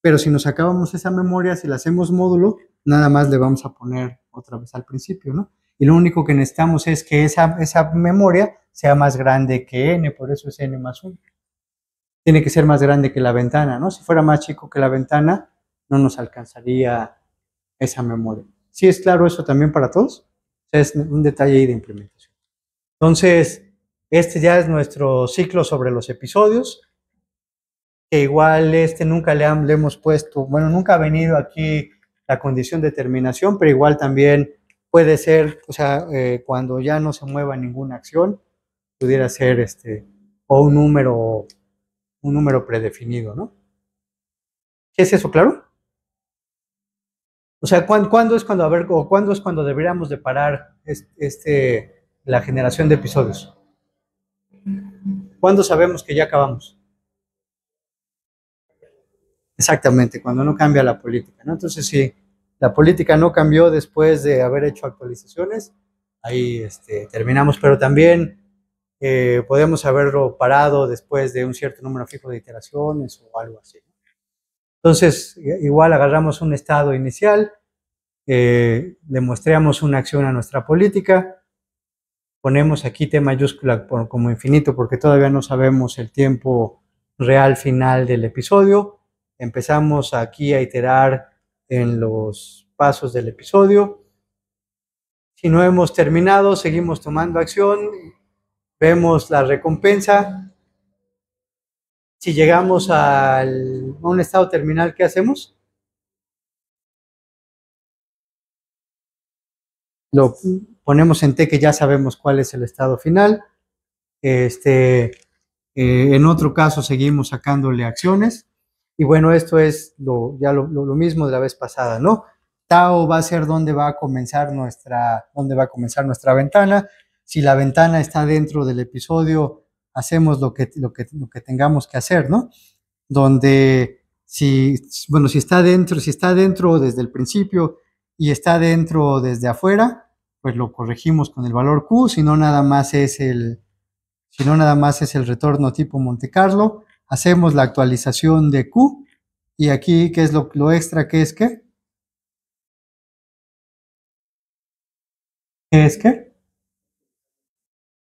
pero si nos acabamos esa memoria, si la hacemos módulo, nada más le vamos a poner otra vez al principio, ¿no? Y lo único que necesitamos es que esa, esa memoria sea más grande que n, por eso es n más 1. Tiene que ser más grande que la ventana, ¿no? Si fuera más chico que la ventana, no nos alcanzaría esa memoria. ¿Sí es claro eso también para todos? Es un detalle ahí de implementación. Entonces, este ya es nuestro ciclo sobre los episodios que igual este nunca le, hemos puesto, bueno, nunca ha venido aquí la condición de terminación, pero igual también puede ser, o sea, eh, cuando ya no se mueva ninguna acción, pudiera ser este, o un número, un número predefinido, ¿no? ¿Qué es eso, claro? O sea, ¿cuándo, es cuando, a ver, o cuándo es cuando deberíamos de parar este, la generación de episodios? ¿Cuándo sabemos que ya acabamos? Exactamente, cuando no cambia la política, ¿no? Entonces, si la política no cambió después de haber hecho actualizaciones, ahí este, terminamos, pero también eh, podemos haberlo parado después de un cierto número fijo de iteraciones o algo así. Entonces, igual agarramos un estado inicial, eh, le mostramos una acción a nuestra política, ponemos aquí T mayúscula como infinito porque todavía no sabemos el tiempo real final del episodio, empezamos aquí a iterar en los pasos del episodio. Si no hemos terminado, seguimos tomando acción, vemos la recompensa. Si llegamos al, a un estado terminal, ¿qué hacemos? Lo ponemos en T que ya sabemos cuál es el estado final. Este, eh, en otro caso, seguimos sacándole acciones. Y bueno, esto es lo, ya lo, mismo de la vez pasada, ¿no? Tao va a ser donde va a comenzar nuestra, va a comenzar nuestra ventana. Si la ventana está dentro del episodio, hacemos lo que, lo que, tengamos que hacer, ¿no? Donde si, bueno, si está dentro, si está dentro desde el principio y está dentro desde afuera, pues lo corregimos con el valor Q, si no nada más es el, si no nada más es el retorno tipo Monte Carlo hacemos la actualización de Q y aquí, ¿qué es lo, extra? ¿Qué es qué? ¿Qué es qué?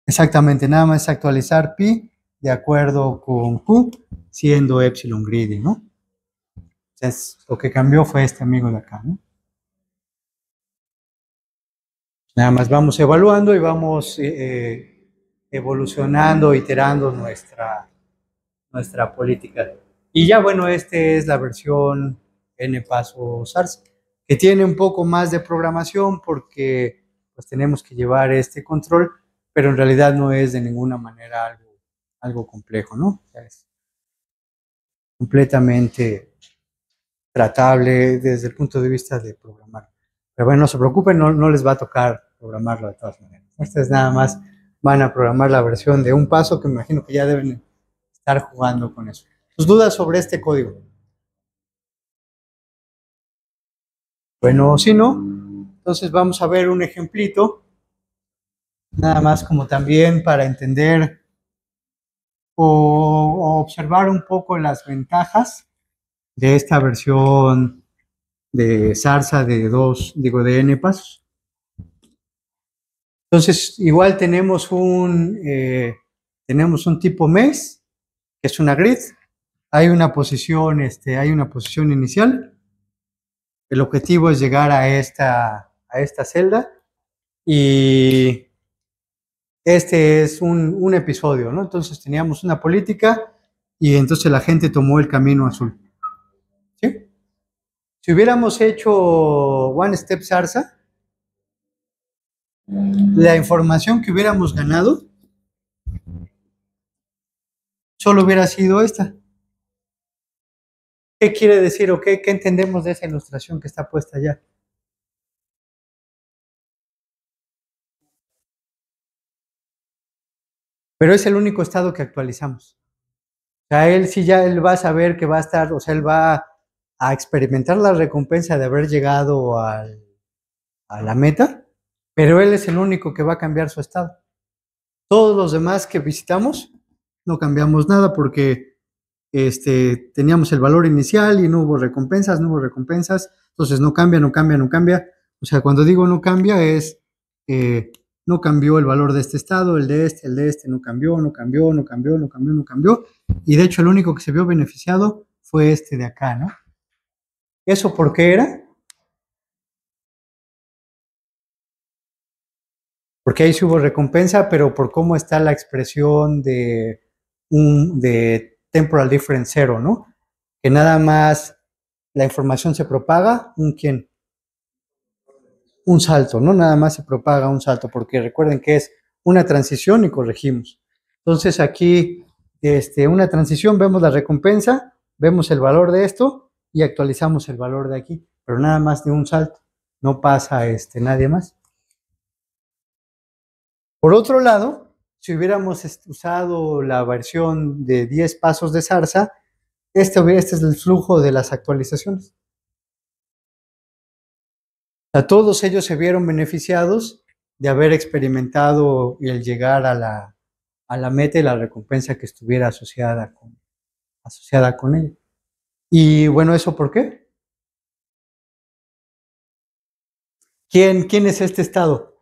Exactamente, nada más es actualizar pi de acuerdo con Q, siendo epsilon grid, ¿no? Entonces, lo que cambió fue este amigo de acá, ¿no? Nada más vamos evaluando y vamos eh, eh, evolucionando, iterando nuestra, nuestra política. Y ya bueno, esta es la versión N Paso SARS, que tiene un poco más de programación porque pues tenemos que llevar este control, pero en realidad no es de ninguna manera algo, algo complejo, ¿no? es completamente tratable desde el punto de vista de programar. Pero bueno, no se preocupen, no, les va a tocar programarlo de todas maneras. Ustedes nada más, van a programar la versión de un paso que me imagino que ya deben estar jugando con eso. ¿Tus dudas sobre este código? Bueno, si no, entonces vamos a ver un ejemplito, nada más como también para entender o, observar un poco las ventajas de esta versión de Sarsa de dos, digo, de N pasos. Entonces, igual tenemos un, eh, tenemos un tipo mes, es una grid, hay una posición, este, hay una posición inicial. El objetivo es llegar a esta, a esta celda y este es un, episodio, ¿no? Entonces teníamos una política y entonces la gente tomó el camino azul. Si hubiéramos hecho One Step Sarsa, la información que hubiéramos ganado solo hubiera sido esta. ¿Qué quiere decir o qué, entendemos de esa ilustración que está puesta allá? Pero es el único estado que actualizamos. O sea, él sí ya él va a saber que va a estar, o sea, él va a experimentar la recompensa de haber llegado al, a la meta, pero él es el único que va a cambiar su estado. Todos los demás que visitamos no cambiamos nada porque este, teníamos el valor inicial y no hubo recompensas, no hubo recompensas, entonces no cambia, no cambia, no cambia. O sea, cuando digo no cambia es, que eh, no cambió el valor de este estado, el de este, el de este, no cambió, no cambió, no cambió, no cambió, no cambió. Y de hecho el único que se vio beneficiado fue este de acá, ¿no? ¿Eso por qué era? Porque ahí sí hubo recompensa, pero por cómo está la expresión de, un, de temporal difference cero, ¿no? Que nada más la información se propaga, ¿un quién? Un salto, ¿no? Nada más se propaga un salto, porque recuerden que es una transición y corregimos. Entonces aquí, este, una transición, vemos la recompensa, vemos el valor de esto y actualizamos el valor de aquí, pero nada más de un salto, no pasa este, nadie más. Por otro lado, si hubiéramos usado la versión de 10 pasos de zarza, este, este, es el flujo de las actualizaciones. A todos ellos se vieron beneficiados de haber experimentado el llegar a la, a la meta y la recompensa que estuviera asociada con, asociada con ella. Y bueno, ¿eso por qué? ¿Quién, quién es este estado?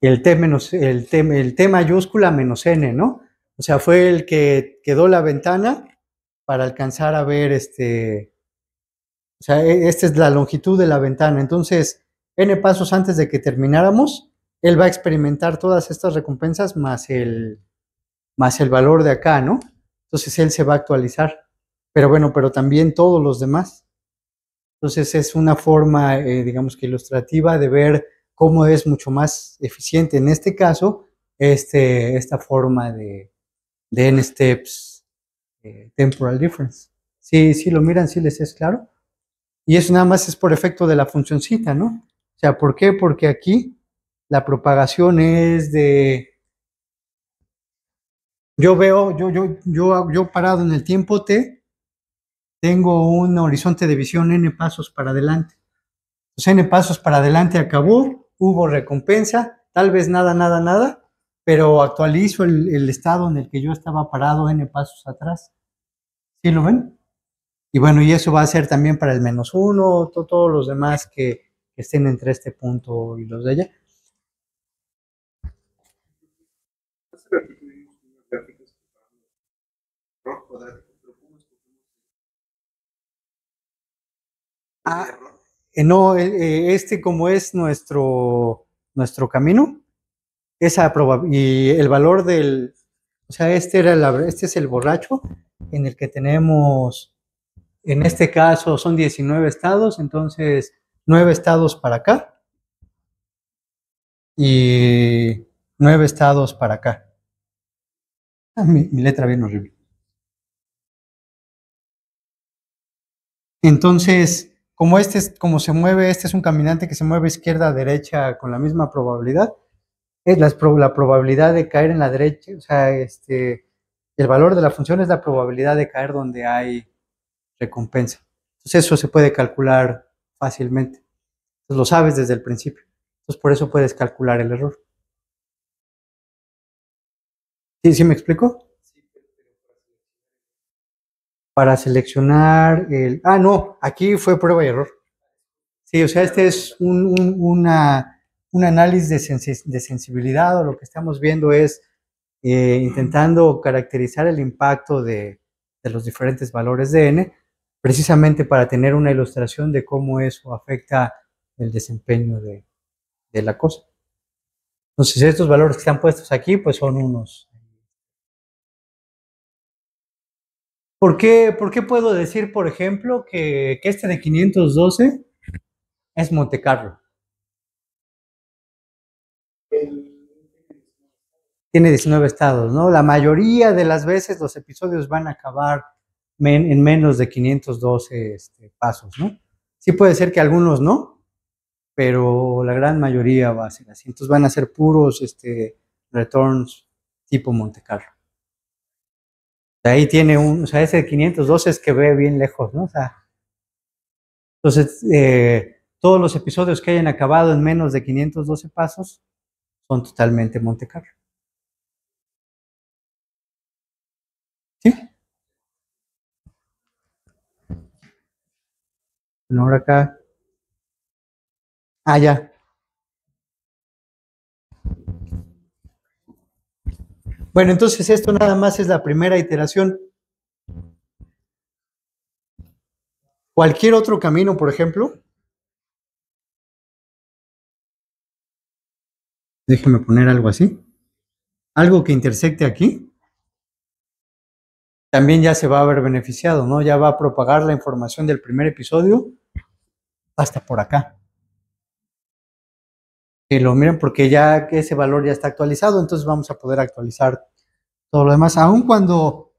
el T, menos, el, T, mayúscula menos N, ¿no? O sea, fue el que quedó la ventana para alcanzar a ver este. O sea, e, esta es la longitud de la ventana. Entonces, N pasos antes de que termináramos, él va a experimentar todas estas recompensas más el, más el valor de acá, ¿no? Entonces él se va a actualizar. Pero bueno, pero también todos los demás. Entonces es una forma, eh, digamos que ilustrativa de ver cómo es mucho más eficiente en este caso este, esta forma de, N steps eh, temporal difference. Si sí, lo miran, si les es claro. Y eso nada más es por efecto de la funcioncita, ¿no? O sea, ¿por qué? Porque aquí la propagación es de... Yo veo, yo, yo, yo, yo parado en el tiempo T, tengo un horizonte de visión n pasos para adelante. Los n pasos para adelante acabó, hubo recompensa, tal vez nada, nada, nada, pero actualizo el, estado en el que yo estaba parado N pasos atrás. ¿Sí lo ven? Y bueno, y eso va a ser también para el menos uno, todos los demás que, estén entre este punto y los de allá. Ah, eh, no, eh, eh, este como es nuestro, nuestro camino, y el valor del, o sea, este, era este es el borracho en el que tenemos, en este caso son 19 estados, entonces 9 estados para acá y 9 estados para acá. Ah, mi, mi letra bien horrible. Entonces, como este, es, como se mueve, este es un caminante que se mueve izquierda a derecha con la misma probabilidad, es la, probabilidad de caer en la derecha, o sea, este, el valor de la función es la probabilidad de caer donde hay recompensa. Entonces eso se puede calcular fácilmente. Entonces lo sabes desde el principio. Entonces por eso puedes calcular el error. ¿Sí, sí me explico? para seleccionar el... Ah, no, aquí fue prueba y error. Sí, o sea, este es un, un análisis de, sensibilidad o lo que estamos viendo es eh, intentando caracterizar el impacto de, los diferentes valores de N, precisamente para tener una ilustración de cómo eso afecta el desempeño de, de la cosa. Entonces, estos valores que están puestos aquí, pues son unos, ¿Por qué, puedo decir, por ejemplo, que, este de 512 es Monte Carlo? Tiene 19 estados, ¿no? La mayoría de las veces los episodios van a acabar en menos de 512 este, pasos, ¿no? Sí puede ser que algunos no, pero la gran mayoría va a ser así. Entonces van a ser puros este, returns tipo Monte Carlo ahí tiene un, o sea, ese 512 es que ve bien lejos, ¿no? O sea, entonces, eh, todos los episodios que hayan acabado en menos de 512 pasos son totalmente Monte Carlo. ¿Sí? No, ahora acá. Ah, ya. Bueno, entonces esto nada más es la primera iteración. Cualquier otro camino, por ejemplo. Déjeme poner algo así. Algo que intersecte aquí. También ya se va a haber beneficiado, ¿no? Ya va a propagar la información del primer episodio hasta por acá que lo miren porque ya que ese valor ya está actualizado, entonces vamos a poder actualizar todo lo demás, aun cuando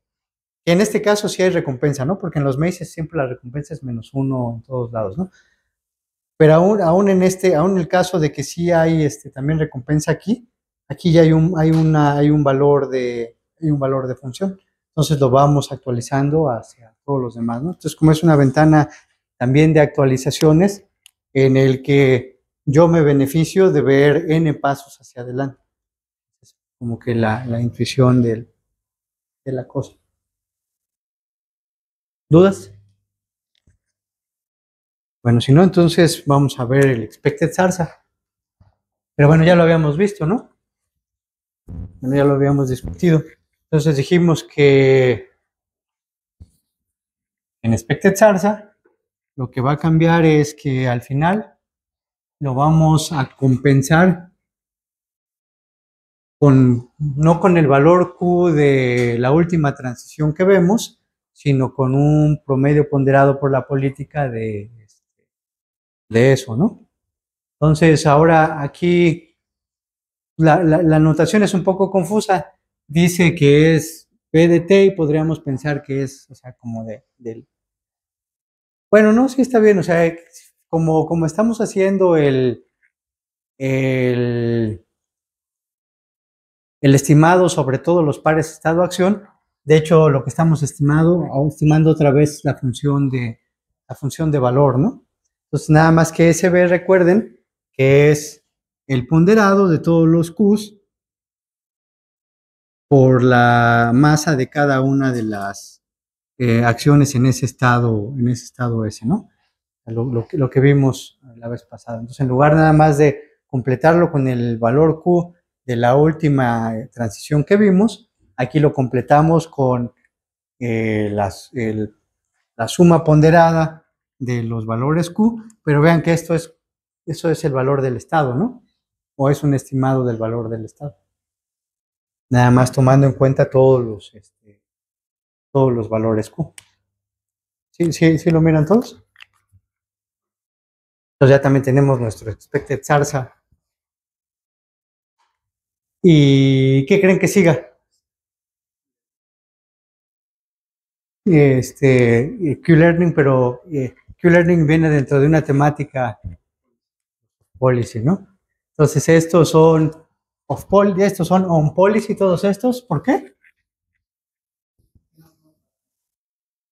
en este caso sí hay recompensa, ¿no? Porque en los meses siempre la recompensa es menos uno en todos lados, ¿no? Pero aún, aún en este, aún en el caso de que sí hay este, también recompensa aquí, aquí ya hay un, hay una, hay un valor de, hay un valor de función. Entonces lo vamos actualizando hacia todos los demás, ¿no? Entonces, como es una ventana también de actualizaciones en el que yo me beneficio de ver n pasos hacia adelante. Es como que la, intuición de la cosa. ¿Dudas? Bueno, si no, entonces vamos a ver el expected zarza. Pero bueno, ya lo habíamos visto, ¿no? Bueno, ya lo habíamos discutido. Entonces dijimos que en expected zarza lo que va a cambiar es que al final lo vamos a compensar con, no con el valor Q de la última transición que vemos, sino con un promedio ponderado por la política de, este, de eso, ¿no? Entonces, ahora aquí la, la, notación es un poco confusa. Dice que es P de T y podríamos pensar que es, o sea, como de, del... Bueno, no, sí está bien, o sea, como, estamos haciendo el, estimado sobre todos los pares estado-acción, de hecho, lo que estamos estimado, estimando otra vez la función de, la función de valor, ¿no? Entonces, nada más que SB, recuerden, que es el ponderado de todos los Qs por la masa de cada una de las eh, acciones en ese estado, en ese estado S, ¿no? lo, que vimos la vez pasada. Entonces, en lugar nada más de completarlo con el valor Q de la última eh, transición que vimos, aquí lo completamos con eh, la suma ponderada de los valores Q, pero vean que esto es, eso es el valor del estado, ¿no? O es un estimado del valor del estado. Nada más tomando en cuenta todos los, este, todos los valores Q. sí, sí lo miran todos? Entonces ya también tenemos nuestro expected zarza. ¿Y qué creen que siga? Este, eh, Q-Learning, pero eh, Q-Learning viene dentro de una temática policy, ¿no? Entonces estos son of policy, estos son on policy, todos estos. ¿Por qué?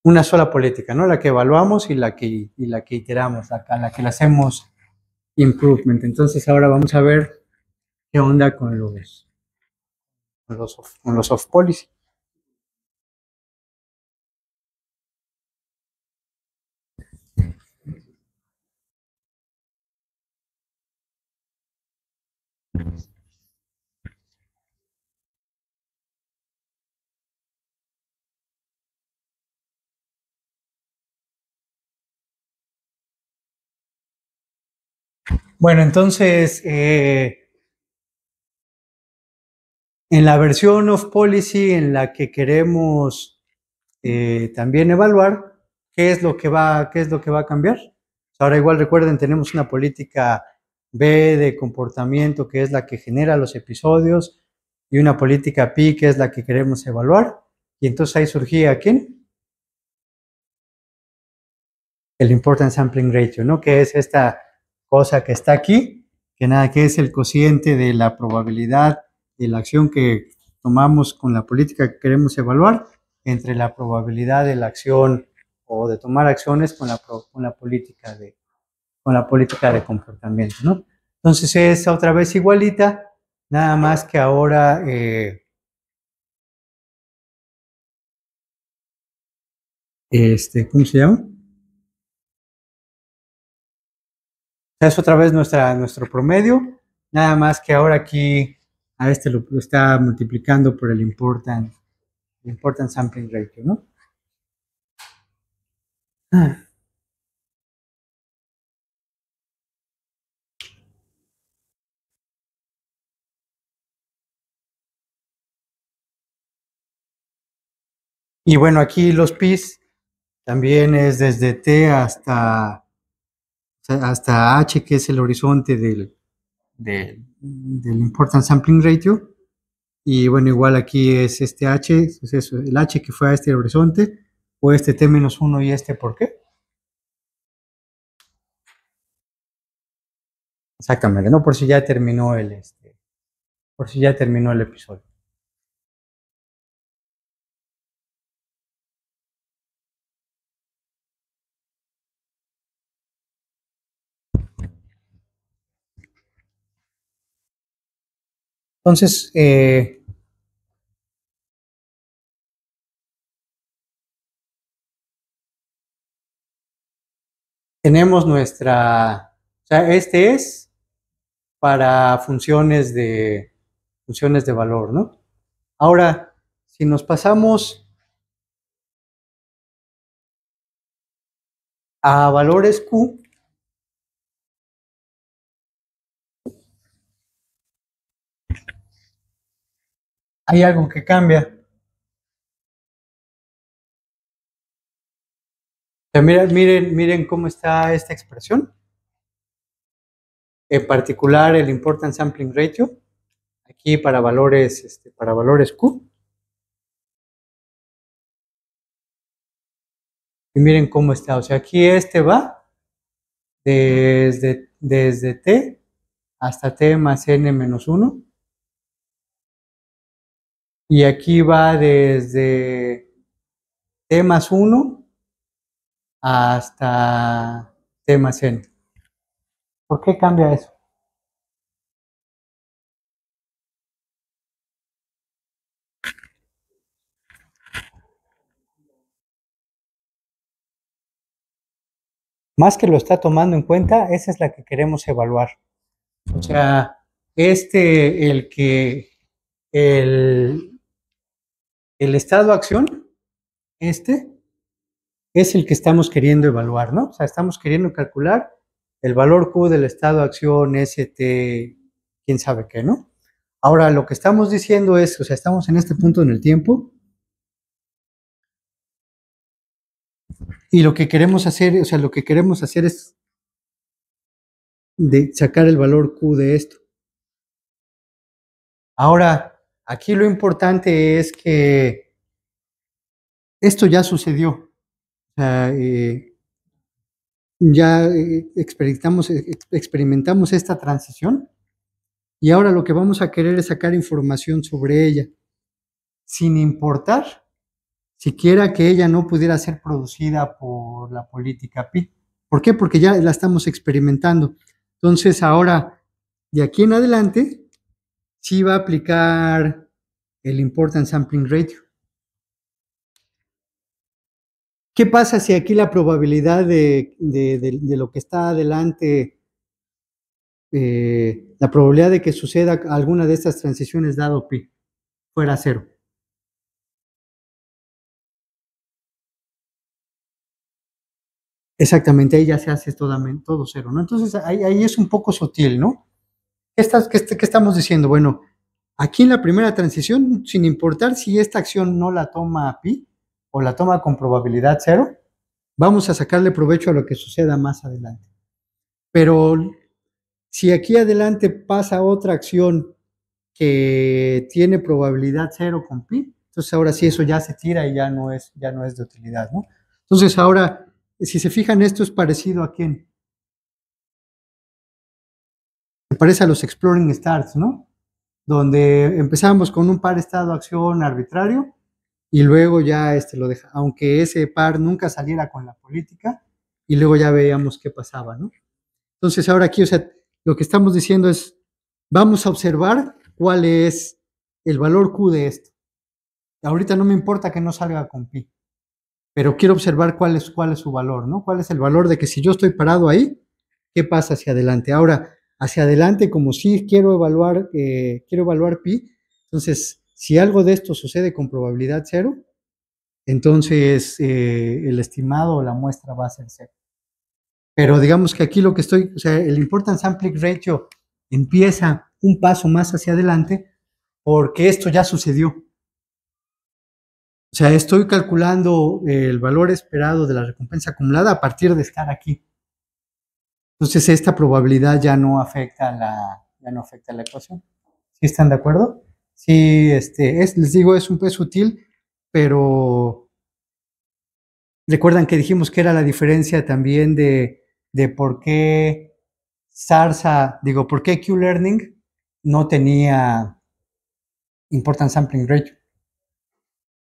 una sola política, ¿no? La que evaluamos y la que, y la que iteramos, la, la que la hacemos improvement. Entonces ahora vamos a ver qué onda con los, con los, con los off policy. Bueno, entonces, eh, en la versión of policy en la que queremos eh, también evaluar qué es lo que va, qué es lo que va a cambiar. Ahora igual recuerden, tenemos una política B de comportamiento que es la que genera los episodios y una política P que es la que queremos evaluar. Y entonces ahí surgía quién? El important sampling ratio, ¿no? Que es esta cosa que está aquí, que nada, que es el cociente de la probabilidad de la acción que tomamos con la política que queremos evaluar entre la probabilidad de la acción o de tomar acciones con la, con la política de con la política de comportamiento, ¿no? Entonces es otra vez igualita, nada más que ahora eh, este, ¿cómo se llama? es otra vez nuestra, nuestro promedio, nada más que ahora aquí a este lo, está multiplicando por el important, importan sampling ratio, ¿no? Y bueno, aquí los pis también es desde T hasta hasta H, que es el horizonte del, del, important sampling ratio. Y bueno, igual aquí es este H, es pues el H que fue a este horizonte, o este T-1 y este por qué. Exactamente, ¿no? Por si ya terminó el, este, por si ya terminó el episodio. Entonces, eh, tenemos nuestra, o sea, este es para funciones de, funciones de valor, ¿no? Ahora, si nos pasamos a valores Q, hay algo que cambia. Miren, miren, miren cómo está esta expresión. En particular, el important sampling ratio, aquí para valores, este, para valores Q. Y miren cómo está. O sea, aquí este va desde, desde T hasta T más N menos 1. Y aquí va desde más 1 hasta temas N. ¿Por qué cambia eso? Más que lo está tomando en cuenta, esa es la que queremos evaluar. O sea, este, el que el el estado de acción, este, es el que estamos queriendo evaluar, ¿no? O sea, estamos queriendo calcular el valor Q del estado de acción, ST, quién sabe qué, ¿no? Ahora, lo que estamos diciendo es, o sea, estamos en este punto en el tiempo. Y lo que queremos hacer, o sea, lo que queremos hacer es sacar el valor Q de esto. Ahora, Aquí lo importante es que esto ya sucedió. Eh, ya eh, experimentamos, eh, experimentamos esta transición y ahora lo que vamos a querer es sacar información sobre ella, sin importar siquiera que ella no pudiera ser producida por la política PI. ¿Por qué? Porque ya la estamos experimentando. Entonces ahora, de aquí en adelante, si va a aplicar el Important Sampling Ratio. ¿Qué pasa si aquí la probabilidad de, lo que está adelante, eh, la probabilidad de que suceda alguna de estas transiciones dado pi fuera cero? Exactamente, ahí ya se hace todo, todo cero, ¿no? Entonces ahí, ahí es un poco sutil, ¿no? Estas, ¿qué, estamos diciendo? Bueno, aquí en la primera transición, sin importar si esta acción no la toma pi o la toma con probabilidad cero, vamos a sacarle provecho a lo que suceda más adelante. Pero si aquí adelante pasa otra acción que tiene probabilidad cero con pi, entonces ahora sí eso ya se tira y ya no es, ya no es de utilidad, ¿no? Entonces ahora, si se fijan, esto es parecido a quién? parece a los Exploring Starts, ¿no? Donde empezamos con un par estado-acción arbitrario y luego ya este lo deja, aunque ese par nunca saliera con la política y luego ya veíamos qué pasaba, ¿no? Entonces ahora aquí, o sea, lo que estamos diciendo es, vamos a observar cuál es el valor Q de esto. Ahorita no me importa que no salga con pi, pero quiero observar cuál es, cuál es su valor, ¿no? ¿Cuál es el valor de que si yo estoy parado ahí, qué pasa hacia adelante? Ahora, hacia adelante como si quiero evaluar, eh, quiero evaluar pi. Entonces, si algo de esto sucede con probabilidad cero, entonces eh, el estimado o la muestra va a ser cero. Pero digamos que aquí lo que estoy, o sea, el importance sampling ratio empieza un paso más hacia adelante porque esto ya sucedió. O sea, estoy calculando el valor esperado de la recompensa acumulada a partir de estar aquí. Entonces esta probabilidad ya no afecta la, ya no afecta la ecuación. ¿Sí están de acuerdo? Sí, este, les digo, es un pez sutil, pero recuerdan que dijimos que era la diferencia también de, por qué SARSA, digo, por qué Q-Learning no tenía Important Sampling Ratio.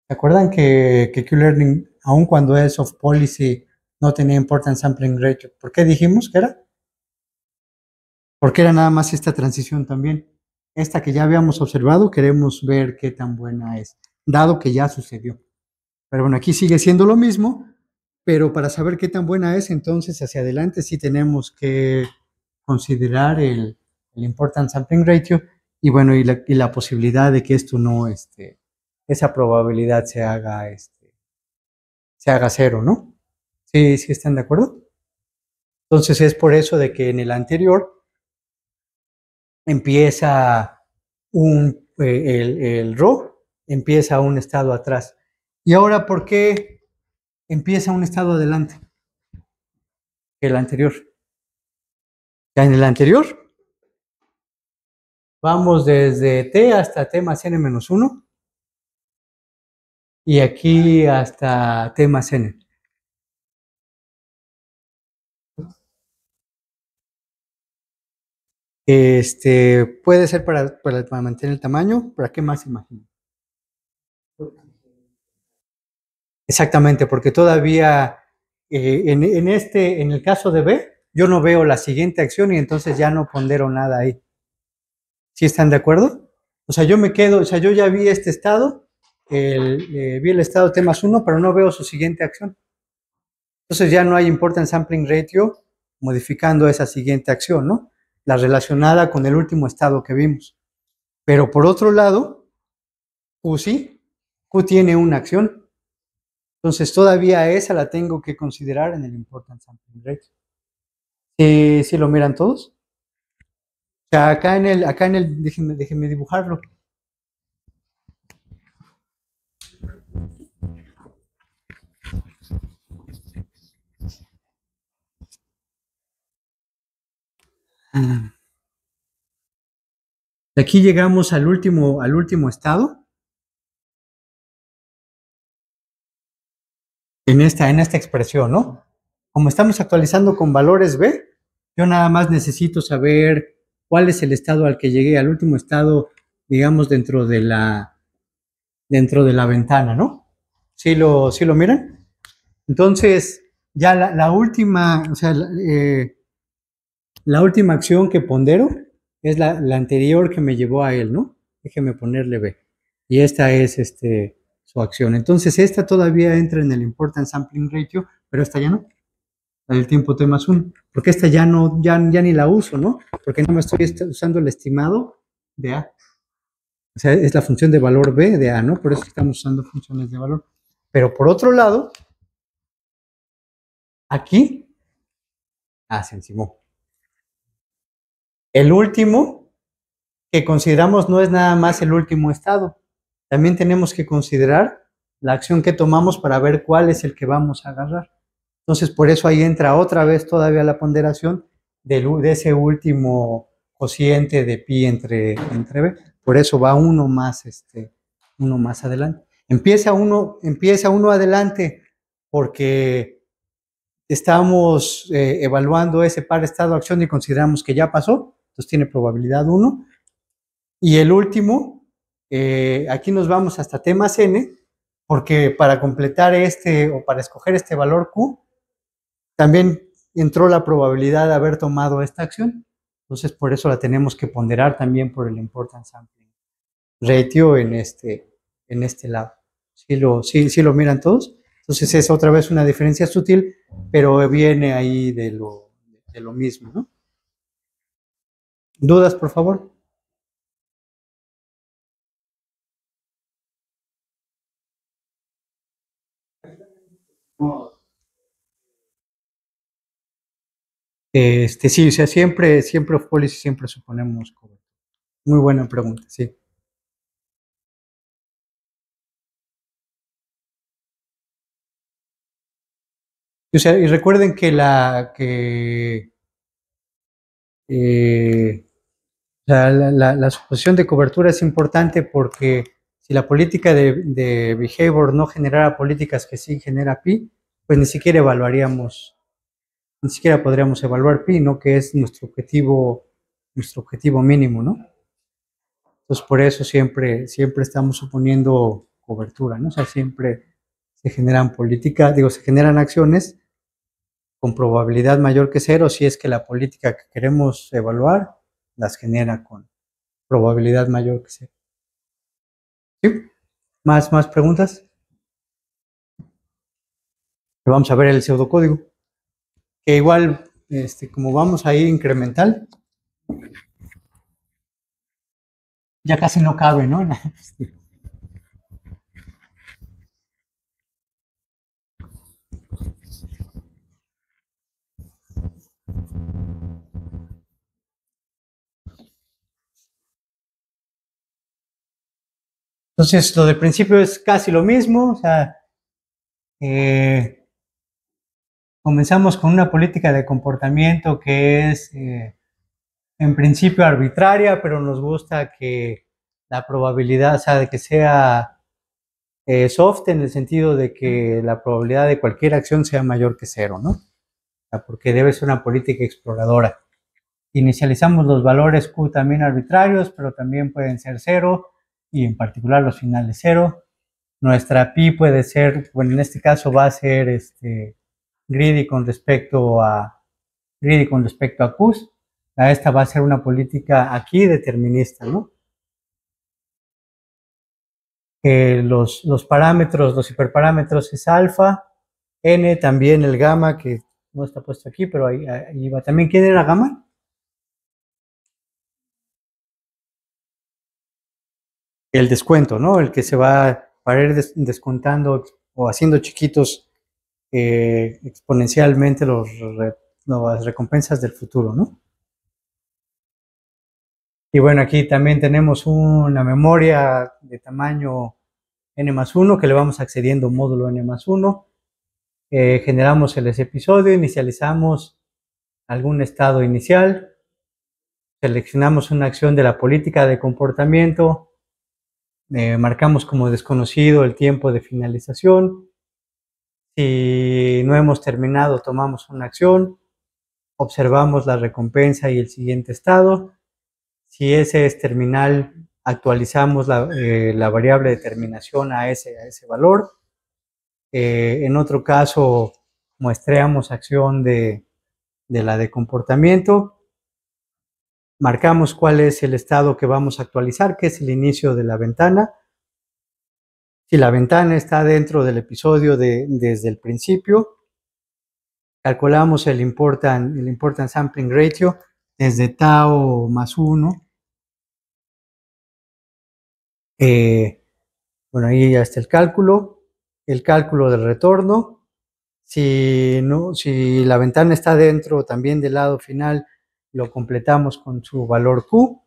¿Se acuerdan que, que Q-Learning, aun cuando es of policy, no tenía Important Sampling Ratio? ¿Por qué dijimos que era? porque era nada más esta transición también. Esta que ya habíamos observado, queremos ver qué tan buena es, dado que ya sucedió. Pero bueno, aquí sigue siendo lo mismo, pero para saber qué tan buena es, entonces hacia adelante sí tenemos que considerar el, el important sampling ratio y bueno, y la, y posibilidad de que esto no, este, esa probabilidad se haga, este, se haga cero, ¿no? ¿Sí, ¿Sí están de acuerdo? Entonces es por eso de que en el anterior empieza un, eh, el, el empieza un estado atrás. ¿Y ahora por qué empieza un estado adelante el anterior? Ya en el anterior vamos desde T hasta T más N menos 1 y aquí hasta T más N. Este, puede ser para, mantener el tamaño, ¿para qué más imagino? Exactamente, porque todavía eh, en, este, en el caso de B, yo no veo la siguiente acción y entonces ya no pondero nada ahí. ¿Sí están de acuerdo? O sea, yo me quedo, o sea, yo ya vi este estado, eh, vi el estado T más 1, pero no veo su siguiente acción. Entonces ya no hay Importance sampling ratio modificando esa siguiente acción, ¿no? la relacionada con el último estado que vimos. Pero por otro lado, Q sí, Q tiene una acción. Entonces todavía esa la tengo que considerar en el important sampling rate. ¿Sí, lo miran todos? O sea, acá en el, acá en el, déjenme, déjenme dibujarlo. Ah. aquí llegamos al último, al último estado. En esta, en esta expresión, ¿no? Como estamos actualizando con valores B, yo nada más necesito saber cuál es el estado al que llegué, al último estado, digamos, dentro de la, dentro de la ventana, ¿no? ¿Sí lo, lo miran? Entonces, ya la, última, o sea, eh, la última acción que pondero es la, anterior que me llevó a él, ¿no? Déjeme ponerle B. Y esta es este, su acción. Entonces, esta todavía entra en el Important Sampling Ratio, pero esta ya no. La del tiempo T más 1. Porque esta ya no, ya, ya ni la uso, ¿no? Porque no me estoy usando el estimado de A. O sea, es la función de valor B de A, ¿no? Por eso estamos usando funciones de valor. Pero por otro lado, aquí, A ah, se encimó. El último, que consideramos no es nada más el último estado. También tenemos que considerar la acción que tomamos para ver cuál es el que vamos a agarrar. Entonces, por eso ahí entra otra vez todavía la ponderación de ese último cociente de pi entre, entre b. Por eso va uno más, este, uno más adelante. Empieza uno, empieza uno adelante porque estamos eh, evaluando ese par estado acción y consideramos que ya pasó, entonces tiene probabilidad 1. Y el último, eh, aquí nos vamos hasta T más N, porque para completar este o para escoger este valor Q, también entró la probabilidad de haber tomado esta acción. Entonces, por eso la tenemos que ponderar también por el importance sampling ratio en este, en este lado. Si lo, lo miran todos? Entonces, es otra vez una diferencia sutil, pero viene ahí de lo, de lo mismo, ¿no? ¿Dudas, por favor? Este, sí, o sea, siempre, siempre y siempre suponemos Muy buena pregunta, sí. O sea, y recuerden que la que eh, la, la, suposición de cobertura es importante porque si la política de, de, behavior no generara políticas que sí genera pi, pues ni siquiera evaluaríamos, ni siquiera podríamos evaluar pi, ¿no? Que es nuestro objetivo, nuestro objetivo mínimo, ¿no? Entonces por eso siempre, siempre estamos suponiendo cobertura, ¿no? sea, siempre se generan políticas, digo, se generan acciones con probabilidad mayor que cero si es que la política que queremos evaluar las genera con probabilidad mayor que cero. ¿Sí? ¿Más, más preguntas? vamos a ver el pseudocódigo, que igual, este, como vamos a ir incremental, ya casi no cabe, ¿no? Este, Entonces, lo del principio es casi lo mismo. O sea, eh, comenzamos con una política de comportamiento que es eh, en principio arbitraria, pero nos gusta que la probabilidad, sea, de que sea eh, soft en el sentido de que la probabilidad de cualquier acción sea mayor que cero, ¿no? porque debe ser una política exploradora. Inicializamos los valores Q también arbitrarios, pero también pueden ser cero y en particular los finales cero. Nuestra pi puede ser, bueno, en este caso va a ser este, greedy con respecto a greedy con respecto a Qs. Esta va a ser una política aquí determinista, ¿no? los, los, parámetros, los hiperparámetros es alfa, n también el gamma, que no está puesto aquí, pero ahí, ahí va. ¿También quién era gamma? el descuento, ¿no? El que se va a ir descontando o haciendo chiquitos eh, exponencialmente los, las recompensas del futuro, ¿no? Y bueno, aquí también tenemos una memoria de tamaño n más 1 que le vamos accediendo módulo n más 1. Eh, generamos el episodio, inicializamos algún estado inicial, seleccionamos una acción de la política de comportamiento, marcamos como desconocido el tiempo de finalización. Si no hemos terminado, tomamos una acción, observamos la recompensa y el siguiente estado. Si ese es terminal, actualizamos la, eh, variable de terminación a ese, a ese valor. Eh, en otro caso, muestreamos acción de, de la de comportamiento marcamos cuál es el estado que vamos a actualizar, que es el inicio de la ventana. Si la ventana está dentro del episodio desde el principio, calculamos el important, el sampling ratio desde tau más 1. Eh, bueno, ahí ya está el cálculo, el cálculo del retorno. Si, no, si la ventana está dentro también del lado final lo completamos con su valor Q,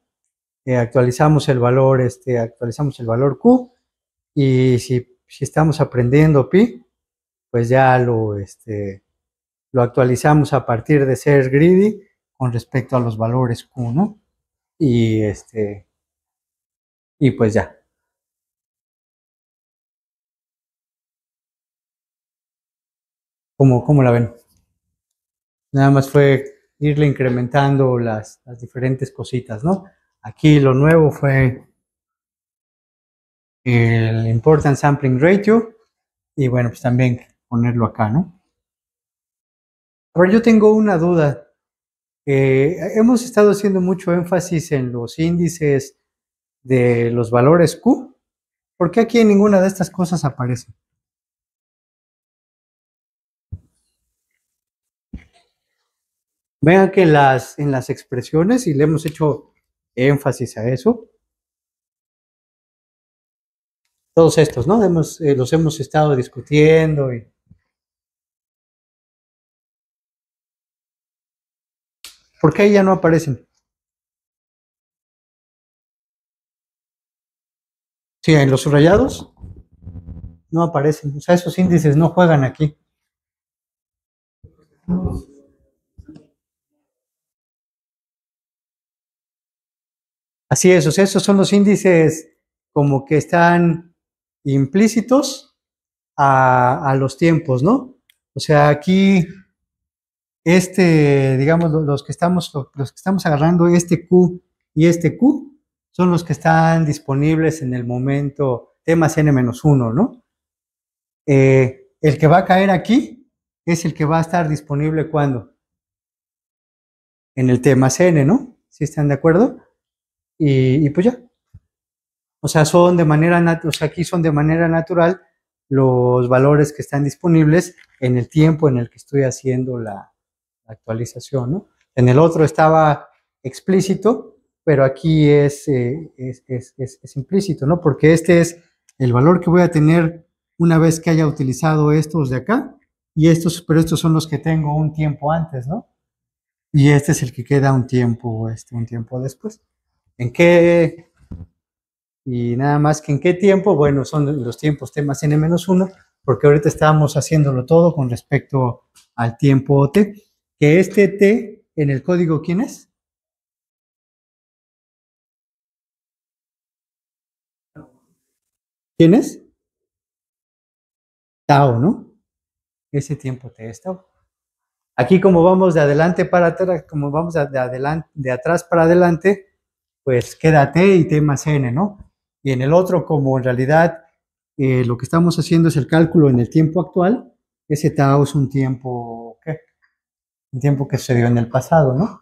eh, actualizamos el valor, este, actualizamos el valor Q, y si, estamos aprendiendo pi, pues ya lo, este, lo actualizamos a partir de ser greedy con respecto a los valores Q, ¿no? Y este, y pues ya. cómo la ven? Nada más fue irle incrementando las, diferentes cositas, ¿no? Aquí lo nuevo fue el important sampling ratio y bueno, pues también ponerlo acá, ¿no? Ahora yo tengo una duda. hemos estado haciendo mucho énfasis en los índices de los valores Q. ¿Por qué aquí ninguna de estas cosas aparece? Vean que en las, en las expresiones, y le hemos hecho énfasis a eso, todos estos, ¿no? Eh, los hemos estado discutiendo y, ¿Por qué ya no aparecen? Sí, en los subrayados no aparecen. O sea, esos índices no juegan aquí. Así es, esos son los índices como que están implícitos a, los tiempos, ¿no? O sea, aquí, este, digamos, los que estamos, los que estamos agarrando, este Q y este Q, son los que están disponibles en el momento temas N-1, ¿no? Eh, el que va a caer aquí es el que va a estar disponible cuando? En el tema N, ¿no? ¿Sí están de acuerdo? y, pues ya. O sea, son de manera, o sea, aquí son de manera natural los valores que están disponibles en el tiempo en el que estoy haciendo la, actualización, ¿no? En el otro estaba explícito, pero aquí eh, es, es, es, implícito, ¿no? Porque este es el valor que voy a tener una vez que haya utilizado estos de acá, y estos, pero estos son los que tengo un tiempo antes, ¿no? Y este es el que queda un tiempo, este, un tiempo después. ¿En qué? Y nada más que en qué tiempo, bueno, son los tiempos T más N menos 1, porque ahorita estábamos haciéndolo todo con respecto al tiempo T, que este T en el código, ¿quién es? ¿Quién es? Tau, ¿no? Ese tiempo T es Tau. Aquí como vamos de adelante para atrás, como vamos de, adelante, de atrás para adelante, pues quédate y t más n, ¿no? Y en el otro, como en realidad eh, lo que estamos haciendo es el cálculo en el tiempo actual, ese tau es un tiempo, ¿qué? Un tiempo que se dio en el pasado, ¿no?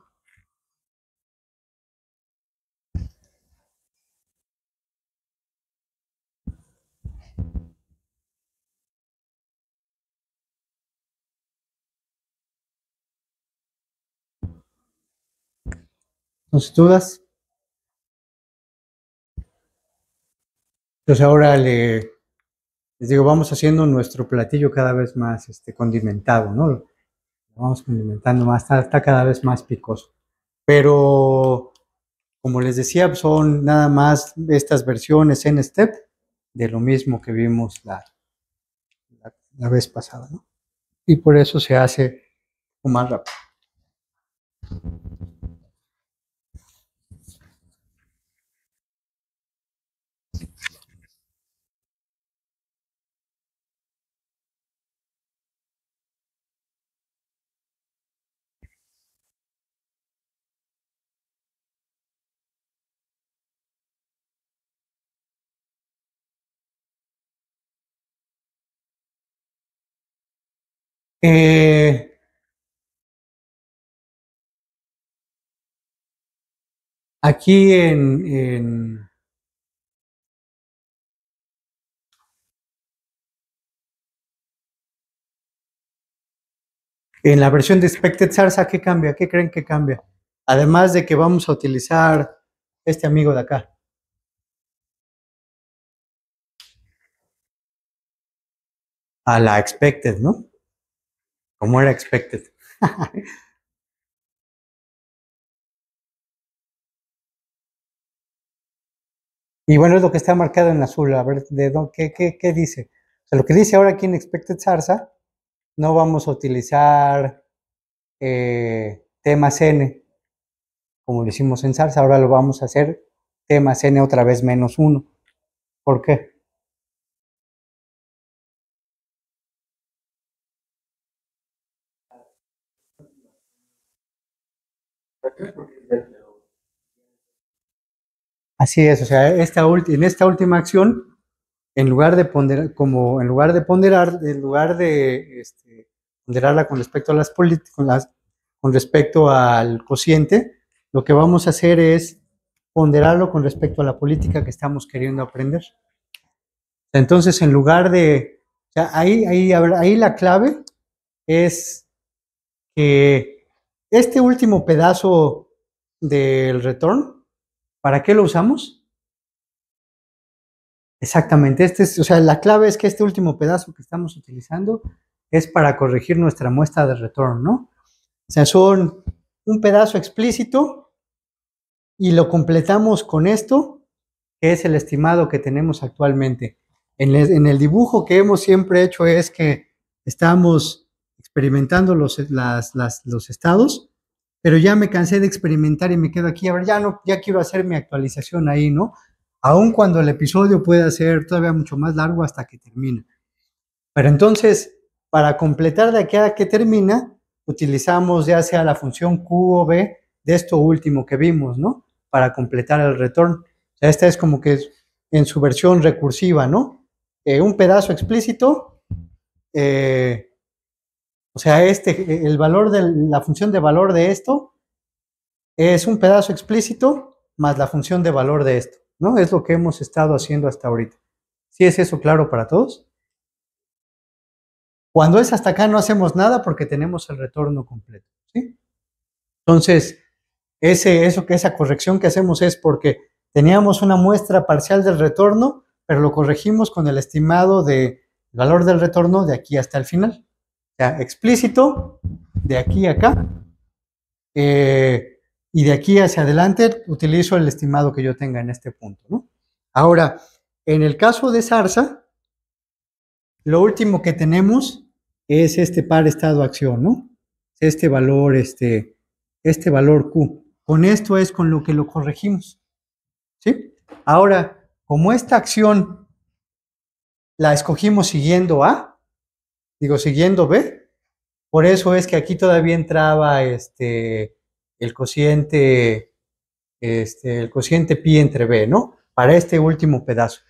tú dudas? Entonces ahora le, les digo, vamos haciendo nuestro platillo cada vez más este, condimentado, ¿no? vamos condimentando más, está, cada vez más picoso. Pero, como les decía, son nada más estas versiones en step de lo mismo que vimos la, la, la vez pasada, ¿no? Y por eso se hace más rápido. Eh, aquí en, en, la versión de Expected Sarsa, ¿qué cambia? ¿Qué creen que cambia? Además de que vamos a utilizar este amigo de acá. A la expected, ¿no? como era expected. y bueno, es lo que está marcado en azul. A ver, de qué, dice? lo que dice ahora aquí en expected SARSA, no vamos a utilizar eh, temas n, como lo hicimos en SARSA. ahora lo vamos a hacer temas n otra vez menos uno. ¿Por qué? Así es, o sea, esta en esta última acción, en lugar de ponderar, como en lugar de ponderar, en lugar de este, ponderarla con respecto a las políticas, con respecto al cociente, lo que vamos a hacer es ponderarlo con respecto a la política que estamos queriendo aprender. Entonces, en lugar de, ahí, ahí, ahí la clave es que este último pedazo del retorno ¿Para qué lo usamos? Exactamente, este o sea, la clave es que este último pedazo que estamos utilizando es para corregir nuestra muestra de retorno, ¿no? O sea, son un pedazo explícito y lo completamos con esto, que es el estimado que tenemos actualmente. En el, dibujo que hemos siempre hecho es que estamos experimentando los, los estados pero ya me cansé de experimentar y me quedo aquí, a ver, ya no, ya quiero hacer mi actualización ahí, ¿no? Aun cuando el episodio pueda ser todavía mucho más largo hasta que termine. Pero entonces, para completar de aquí a que termina, utilizamos ya sea la función Q o B de esto último que vimos, ¿no? Para completar el retorno. esta es como que es en su versión recursiva, ¿no? Eh, un pedazo explícito, eh, o sea, este, el valor de la función de valor de esto es un pedazo explícito más la función de valor de esto, ¿no? Es lo que hemos estado haciendo hasta ahorita. ¿Sí es eso claro para todos? Cuando es hasta acá no hacemos nada porque tenemos el retorno completo, ¿sí? Entonces, ese, eso, esa corrección que hacemos es porque teníamos una muestra parcial del retorno, pero lo corregimos con el estimado de valor del retorno de aquí hasta el final sea, explícito, de aquí a acá, eh, y de aquí hacia adelante utilizo el estimado que yo tenga en este punto. ¿no? Ahora, en el caso de Sarsa, lo último que tenemos es este par estado-acción, ¿no? Este valor, este, este valor Q. Con esto es con lo que lo corregimos. ¿Sí? Ahora, como esta acción la escogimos siguiendo a, digo, siguiendo B. Por eso es que aquí todavía entraba este, el cociente, este, el cociente pi entre B, ¿no? Para este último pedazo,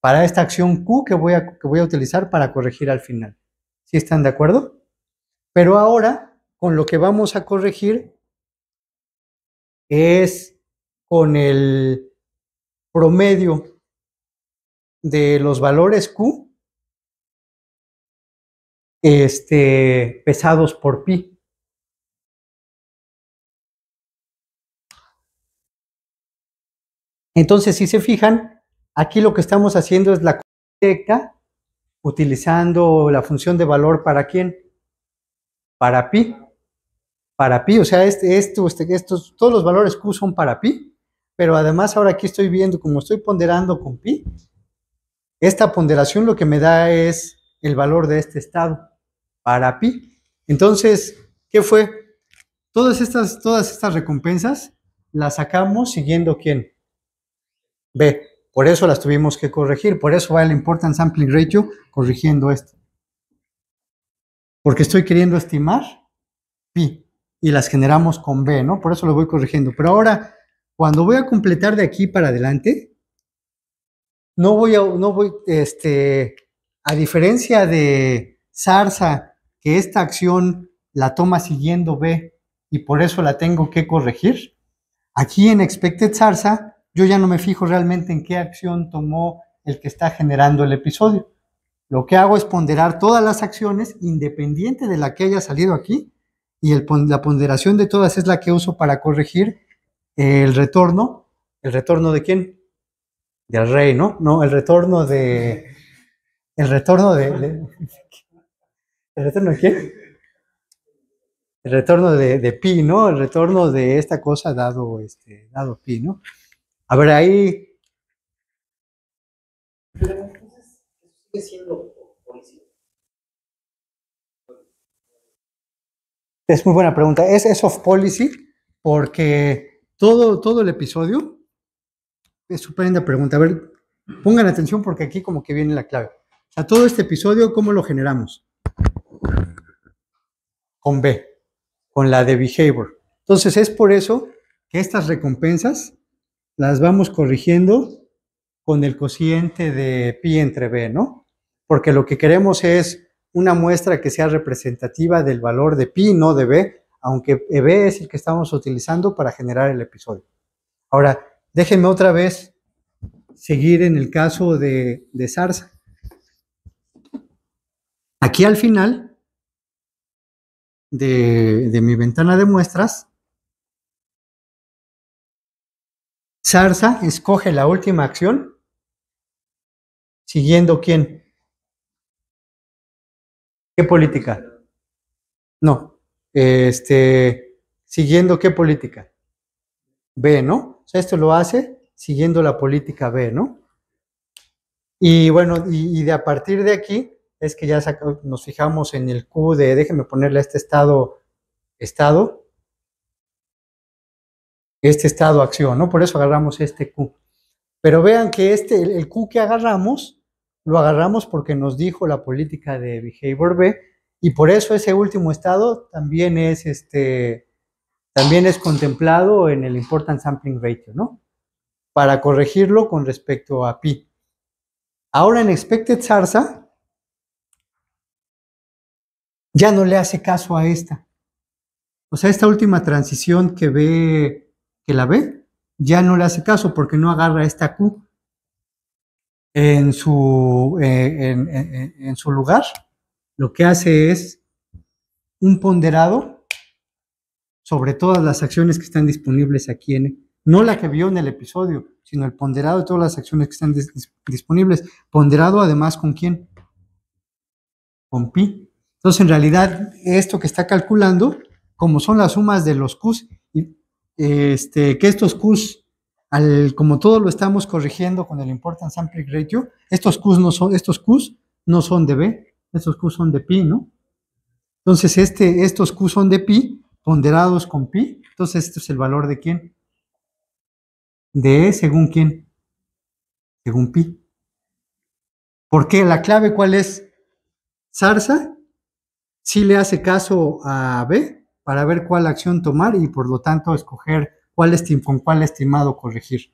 para esta acción Q que voy a, que voy a utilizar para corregir al final. ¿Sí están de acuerdo? Pero ahora, con lo que vamos a corregir es con el promedio de los valores Q este, pesados por pi. Entonces, si se fijan, aquí lo que estamos haciendo es la directa utilizando la función de valor para quién? Para pi. Para pi, o sea, este, este, estos, todos los valores Q son para pi, pero además ahora aquí estoy viendo, como estoy ponderando con pi, esta ponderación lo que me da es el valor de este estado para pi. Entonces, ¿qué fue? Todas estas, todas estas recompensas las sacamos siguiendo quién? B. Por eso las tuvimos que corregir. Por eso va el important sampling ratio corrigiendo esto. Porque estoy queriendo estimar pi y las generamos con B, ¿no? Por eso lo voy corrigiendo. Pero ahora, cuando voy a completar de aquí para adelante, no voy a, no voy, este, a diferencia de zarza que esta acción la toma siguiendo B y por eso la tengo que corregir. Aquí en Expected Sarsa, yo ya no me fijo realmente en qué acción tomó el que está generando el episodio. Lo que hago es ponderar todas las acciones independiente de la que haya salido aquí y la ponderación de todas es la que uso para corregir el retorno. ¿El retorno de quién? Del rey, ¿no? No, el retorno de... El retorno de ¿El retorno de quién? El retorno de, Pi, ¿no? El retorno de esta cosa dado, este, dado Pi, ¿no? A ver, ahí... Es muy buena pregunta. Es, eso off policy porque todo, todo el episodio es estupenda pregunta. A ver, pongan atención porque aquí como que viene la clave. O sea, todo este episodio, ¿cómo lo generamos? con B, con la de behavior. Entonces es por eso que estas recompensas las vamos corrigiendo con el cociente de pi entre B, ¿no? Porque lo que queremos es una muestra que sea representativa del valor de pi, no de B, aunque B es el que estamos utilizando para generar el episodio. Ahora, déjenme otra vez seguir en el caso de, de Aquí al final de, mi ventana de muestras, Sarsa escoge la última acción, siguiendo quién. ¿Qué política? No, este, siguiendo qué política? B, ¿no? O sea, esto lo hace siguiendo la política B, ¿no? Y bueno, y, y de a partir de aquí, es que ya nos fijamos en el Q de, déjenme ponerle a este estado, estado, este estado acción, ¿no? Por eso agarramos este Q. Pero vean que este, el, Q que agarramos, lo agarramos porque nos dijo la política de Behavior B, y por eso ese último estado también es este, también es contemplado en el Important Sampling Ratio, ¿no? Para corregirlo con respecto a pi. Ahora en Expected SARSA, ya no le hace caso a esta. O sea, esta última transición que ve, que la ve, ya no le hace caso porque no agarra esta Q en su, eh, en, su lugar. Lo que hace es un ponderado sobre todas las acciones que están disponibles aquí en, no la que vio en el episodio, sino el ponderado de todas las acciones que están disponibles. Ponderado además con quién? Con pi. Entonces, en realidad, esto que está calculando, como son las sumas de los Qs, este, que estos Qs, como todo lo estamos corrigiendo con el Importance Sampling Ratio, estos Qs no son, estos Qs no son de B, estos Qs son de pi, ¿no? Entonces, este, estos Qs son de pi, ponderados con pi. Entonces, ¿esto es el valor de quién? De E según quién? Según pi. ¿Por qué? La clave cuál es? ¿Sarsa? Si le hace caso a B para ver cuál acción tomar y por lo tanto escoger cuál con cuál estimado corregir.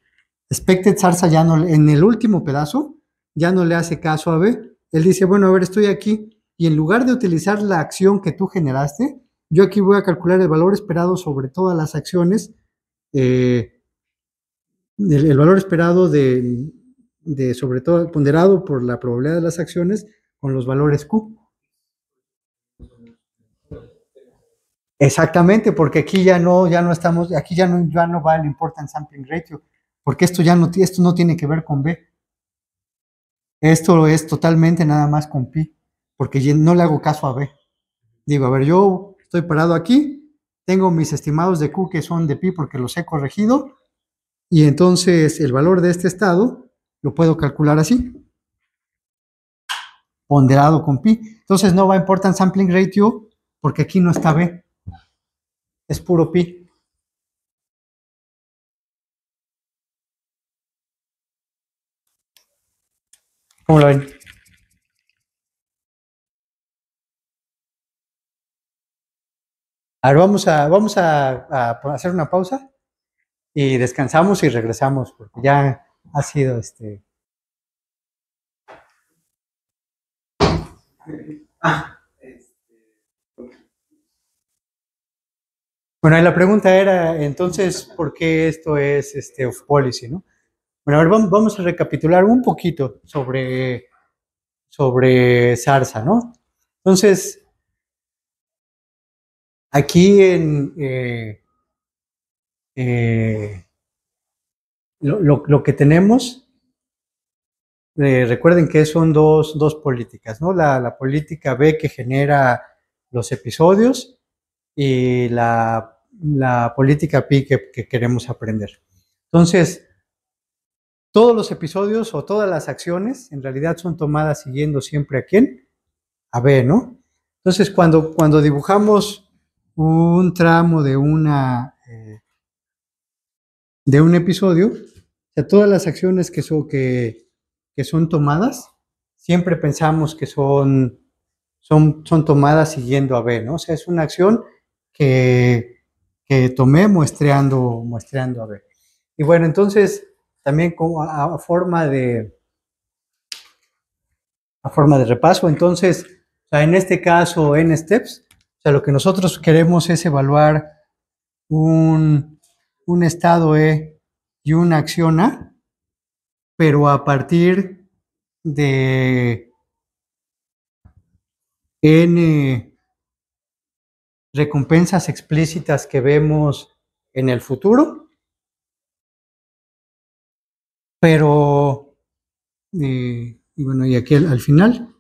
Expected Sarsa ya no, en el último pedazo, ya no le hace caso a B. Él dice, bueno, a ver, estoy aquí y en lugar de utilizar la acción que tú generaste, yo aquí voy a calcular el valor esperado sobre todas las acciones, eh, el, valor esperado de, de, sobre todo, ponderado por la probabilidad de las acciones con los valores Q. Exactamente, porque aquí ya no, ya no estamos, aquí ya no, ya no va el important sampling ratio, porque esto ya no, esto no tiene que ver con B. Esto es totalmente nada más con pi, porque no le hago caso a B. Digo, a ver, yo estoy parado aquí, tengo mis estimados de Q que son de pi porque los he corregido, y entonces el valor de este estado lo puedo calcular así, ponderado con pi. Entonces no va a important sampling ratio porque aquí no está B es puro pi. ¿Cómo lo ven? A ver, vamos a, vamos a, hacer una pausa y descansamos y regresamos, porque ya ha sido este. Ah. Bueno, la pregunta era entonces, ¿por qué esto es este, off policy? ¿no? Bueno, a ver, vamos a recapitular un poquito sobre, sobre SARSA, ¿no? Entonces, aquí en eh, eh, lo, que tenemos, eh, recuerden que son dos, dos políticas, ¿no? La, la, política B que genera los episodios y la la política PI que, queremos aprender. Entonces, todos los episodios o todas las acciones en realidad son tomadas siguiendo siempre a quién? A B, ¿no? Entonces, cuando, cuando dibujamos un tramo de una eh, de un episodio, de todas las acciones que, que, son tomadas, siempre pensamos que son, son, son tomadas siguiendo a B, ¿no? O sea, es una acción que que tomé muestreando, muestreando a ver. Y bueno, entonces también como a, forma de a forma de repaso, entonces, en este caso en steps, o sea, lo que nosotros queremos es evaluar un, un estado E y una acción A, pero a partir de N recompensas explícitas que vemos en el futuro, pero, eh, y bueno, y aquí al, final.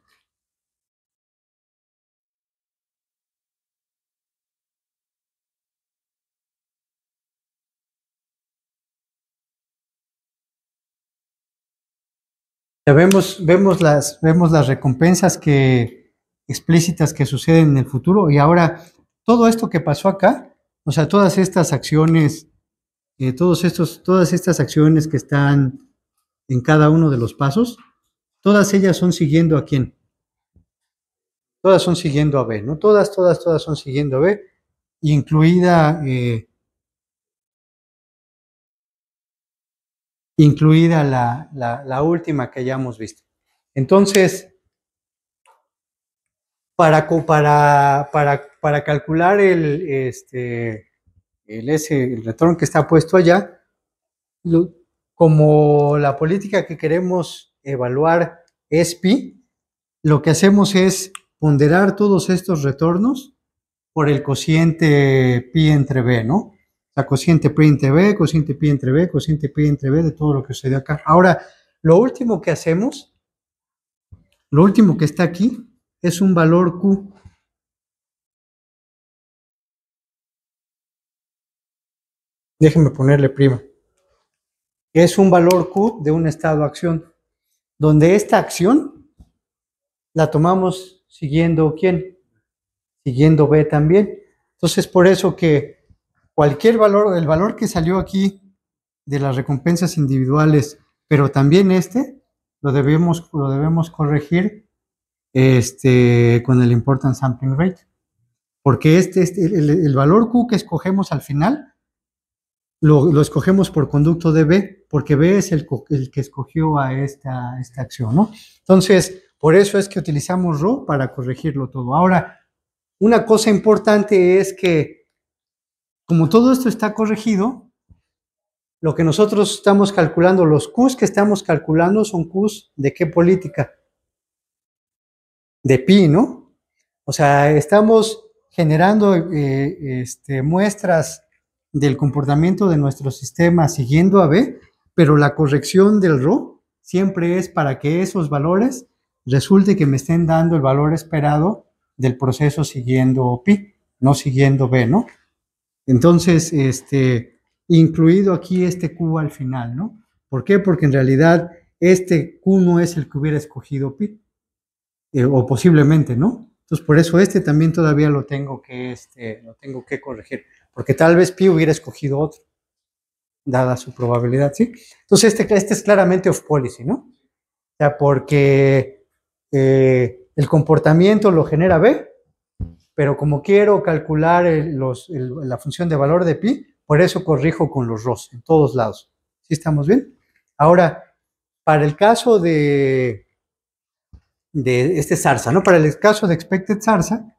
Ya vemos, vemos, las, vemos las recompensas que, explícitas que suceden en el futuro y ahora todo esto que pasó acá, o sea, todas estas acciones, eh, todos estos, todas estas acciones que están en cada uno de los pasos, todas ellas son siguiendo a quién. Todas son siguiendo a B, ¿no? Todas, todas, todas son siguiendo a B, incluida, eh, incluida la, última que hayamos visto. Entonces, para, para, para para calcular el, este, el, retorno que está puesto allá, como la política que queremos evaluar es pi, lo que hacemos es ponderar todos estos retornos por el cociente pi entre b, ¿no? O cociente pi entre b, cociente pi entre b, cociente pi entre b de todo lo que sucedió acá. Ahora, lo último que hacemos, lo último que está aquí, es un valor q. déjenme ponerle prima, es un valor Q de un estado acción, donde esta acción la tomamos siguiendo quién, siguiendo B también. Entonces, por eso que cualquier valor, el valor que salió aquí de las recompensas individuales, pero también este, lo debemos, lo debemos corregir este, con el important sampling rate. Porque este, este el valor Q que escogemos al final lo, escogemos por conducto de B, porque B es el, que escogió a esta, esta acción, ¿no? Entonces, por eso es que utilizamos ro para corregirlo todo. Ahora, una cosa importante es que, como todo esto está corregido, lo que nosotros estamos calculando, los Qs que estamos calculando son Qs de qué política? De pi, ¿no? O sea, estamos generando eh, este, muestras del comportamiento de nuestro sistema siguiendo a B, pero la corrección del RO siempre es para que esos valores resulte que me estén dando el valor esperado del proceso siguiendo pi, no siguiendo B, ¿no? Entonces, este, incluido aquí este Q al final, ¿no? ¿Por qué? Porque en realidad este Q no es el que hubiera escogido pi, eh, o posiblemente, ¿no? Entonces, por eso este también todavía lo tengo que, este, lo tengo que corregir porque tal vez Pi hubiera escogido otro, dada su probabilidad, ¿sí? Entonces, este, este es claramente off policy, ¿no? O sea, porque eh, el comportamiento lo genera B, pero como quiero calcular la función de valor de pi, por eso corrijo con los ROS en todos lados. ¿Sí estamos bien? Ahora, para el caso de, de este sarsa, ¿no? Para el caso de expected sarsa.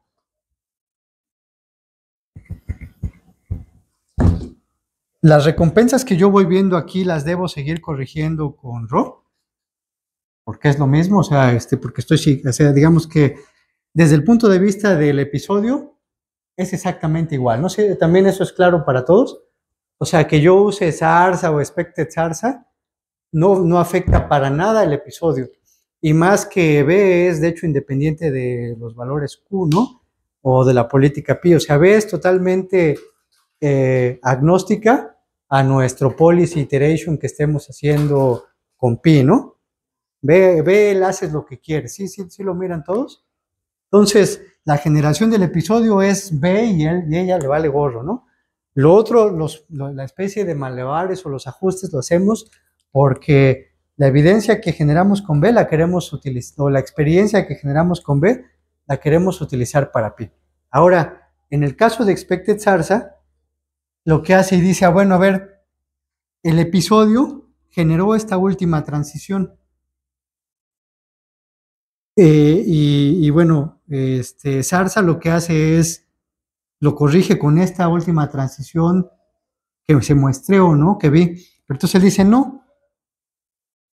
Las recompensas que yo voy viendo aquí las debo seguir corrigiendo con Ro, porque es lo mismo, o sea, este, porque estoy, o sea, digamos que desde el punto de vista del episodio es exactamente igual, ¿no? sé, también eso es claro para todos, o sea, que yo use Sarsa o Expected Sarsa no, no afecta para nada el episodio, y más que B es de hecho independiente de los valores Q, ¿no? O de la política P, o sea, B es totalmente eh, agnóstica a nuestro policy iteration que estemos haciendo con Pi, ¿no? Ve, él, hace lo que quiere ¿Sí, sí, sí lo miran todos? Entonces, la generación del episodio es B y él ella le vale gorro, ¿no? Lo otro, la especie de malevares o los ajustes lo hacemos porque la evidencia que generamos con B la queremos utilizar, o la experiencia que generamos con B la queremos utilizar para Pi. Ahora, en el caso de Expected Sarsa, lo que hace y dice, ah, bueno, a ver, el episodio generó esta última transición. Eh, y, bueno, este, Sarsa lo que hace es, lo corrige con esta última transición que se muestreó, ¿no? Que vi. Pero entonces él dice, no,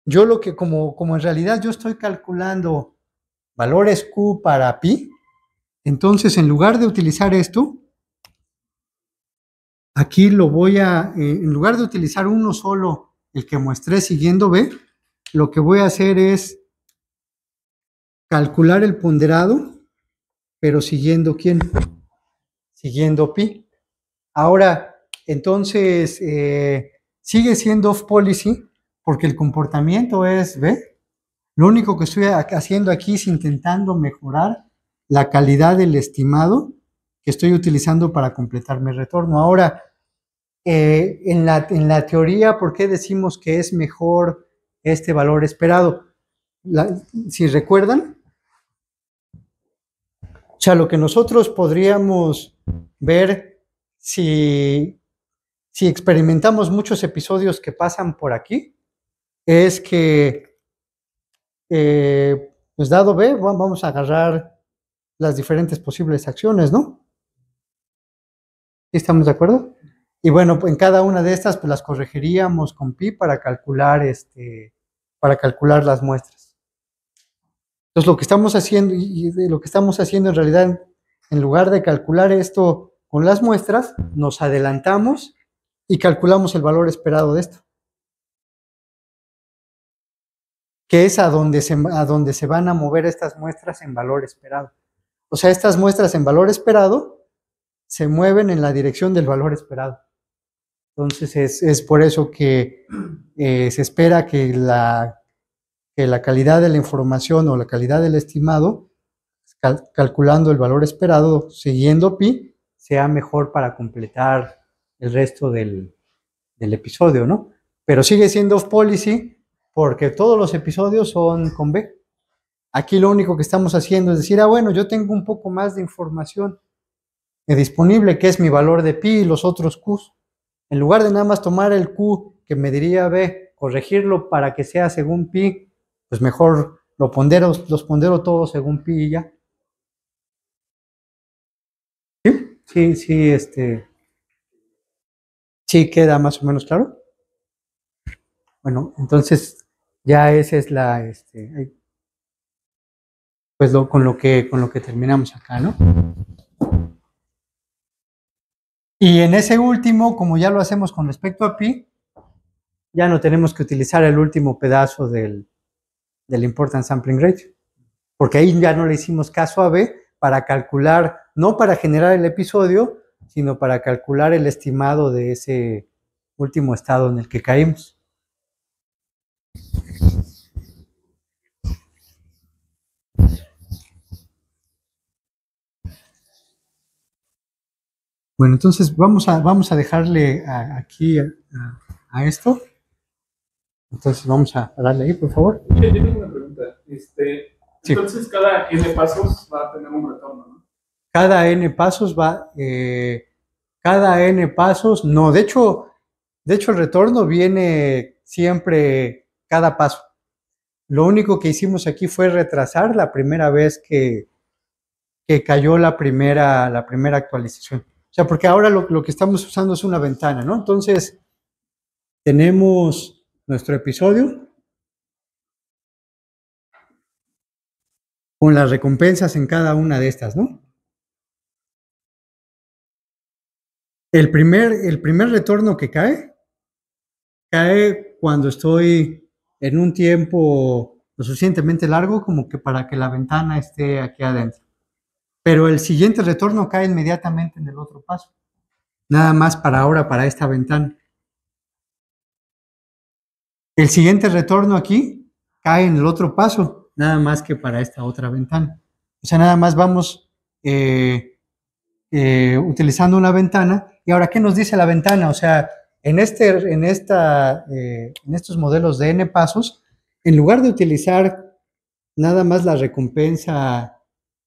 yo lo que como, como en realidad yo estoy calculando valores Q para pi, entonces en lugar de utilizar esto, Aquí lo voy a, eh, en lugar de utilizar uno solo, el que muestré siguiendo B, lo que voy a hacer es calcular el ponderado, pero siguiendo quién? Siguiendo pi. Ahora, entonces, eh, sigue siendo off policy porque el comportamiento es B. Lo único que estoy haciendo aquí es intentando mejorar la calidad del estimado que estoy utilizando para completar mi retorno. Ahora, eh, en, la, en, la, teoría, ¿por qué decimos que es mejor este valor esperado? si recuerdan, o sea, lo que nosotros podríamos ver si, si experimentamos muchos episodios que pasan por aquí, es que, eh, pues dado B, vamos a agarrar las diferentes posibles acciones, ¿no? ¿Estamos de acuerdo? Y bueno, pues, en cada una de estas pues, las corregiríamos con pi para calcular este para calcular las muestras. Entonces lo que estamos haciendo y lo que estamos haciendo en realidad en lugar de calcular esto con las muestras, nos adelantamos y calculamos el valor esperado de esto. Que es a donde a donde se van a mover estas muestras en valor esperado. O sea, estas muestras en valor esperado se mueven en la dirección del valor esperado. Entonces es, por eso que eh, se espera que la, la calidad de la información o la calidad del estimado, calculando el valor esperado siguiendo pi, sea mejor para completar el resto del, del episodio, ¿no? Pero sigue siendo off policy porque todos los episodios son con B. Aquí lo único que estamos haciendo es decir, ah, bueno, yo tengo un poco más de información disponible, que es mi valor de pi y los otros q's. En lugar de nada más tomar el q que me diría b, corregirlo para que sea según pi, pues mejor lo pondero, los pondero todos según pi y ya. ¿Sí? Sí, sí, este... Sí queda más o menos claro. Bueno, entonces ya esa es la... Este, pues lo, con, lo que, con lo que terminamos acá, ¿no? Y en ese último, como ya lo hacemos con respecto a pi, ya no tenemos que utilizar el último pedazo del, del important sampling ratio, porque ahí ya no le hicimos caso a B para calcular, no para generar el episodio, sino para calcular el estimado de ese último estado en el que caímos. Bueno, entonces vamos a, vamos a dejarle aquí a, esto. Entonces vamos a darle ahí, por favor. Yo, tengo una pregunta. Este, entonces cada n pasos va a tener un retorno, ¿no? Cada n pasos va... Eh, cada n pasos, no, de hecho, de hecho el retorno viene siempre cada paso. Lo único que hicimos aquí fue retrasar la primera vez que, que cayó la primera, la primera actualización. O sea, porque ahora lo, que estamos usando es una ventana, ¿no? Entonces, tenemos nuestro episodio con las recompensas en cada una de estas, ¿no? El primer, el primer retorno que cae, cae cuando estoy en un tiempo lo suficientemente largo como que para que la ventana esté aquí adentro pero el siguiente retorno cae inmediatamente en el otro paso. Nada más para ahora, para esta ventana. El siguiente retorno aquí cae en el otro paso, nada más que para esta otra ventana. O sea, nada más vamos eh, eh, utilizando una ventana. ¿Y ahora qué nos dice la ventana? O sea, en, este, en, esta, eh, en estos modelos de n pasos, en lugar de utilizar nada más la recompensa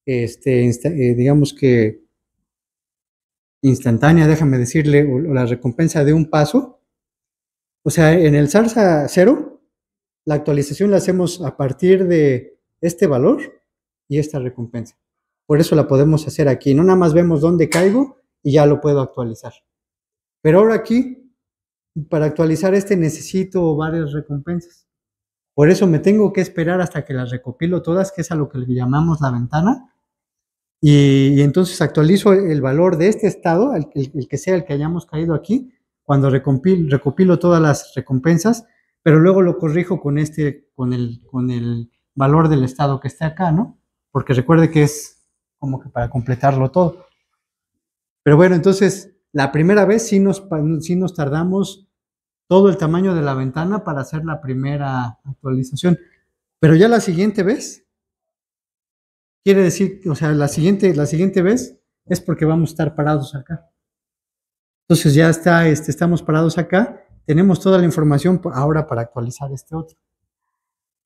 este, eh, digamos que instantánea, déjame decirle, la recompensa de un paso. O sea, en el Sarsa 0, la actualización la hacemos a partir de este valor y esta recompensa. Por eso la podemos hacer aquí. No nada más vemos dónde caigo y ya lo puedo actualizar. Pero ahora aquí, para actualizar este necesito varias recompensas. Por eso me tengo que esperar hasta que las recopilo todas, que es a lo que le llamamos la ventana y, entonces actualizo el valor de este estado, el, que sea el que hayamos caído aquí, cuando recopilo, recopilo todas las recompensas, pero luego lo corrijo con este, con el, con el valor del estado que está acá, ¿no? Porque recuerde que es como que para completarlo todo. Pero bueno, entonces la primera vez sí nos, sí nos tardamos todo el tamaño de la ventana para hacer la primera actualización. Pero ya la siguiente vez Quiere decir, o sea, la siguiente, la siguiente vez es porque vamos a estar parados acá. Entonces ya está, este, estamos parados acá, tenemos toda la información ahora para actualizar este otro.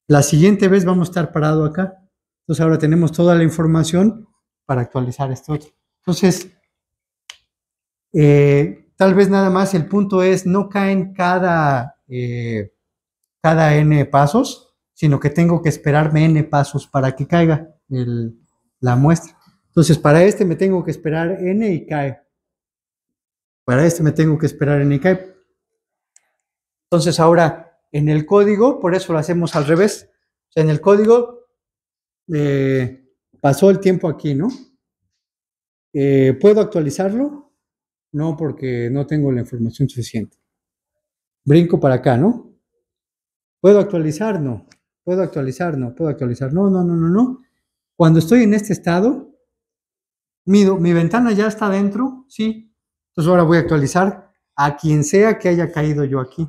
La siguiente vez vamos a estar parado acá. Entonces ahora tenemos toda la información para actualizar este otro. Entonces, eh, tal vez nada más el punto es no caen cada, eh, cada n pasos, sino que tengo que esperarme n pasos para que caiga la muestra. Entonces, para este me tengo que esperar n y cae Para este me tengo que esperar n y cae Entonces, ahora en el código, por eso lo hacemos al revés. en el código eh, pasó el tiempo aquí, ¿no? Eh, ¿Puedo actualizarlo? No, porque no tengo la información suficiente. Brinco para acá, ¿no? ¿Puedo actualizar? No. ¿Puedo actualizar? No. ¿Puedo actualizar? No, no, no, no, no. Cuando estoy en este estado, mido, mi ventana ya está dentro, sí. Entonces ahora voy a actualizar a quien sea que haya caído yo aquí.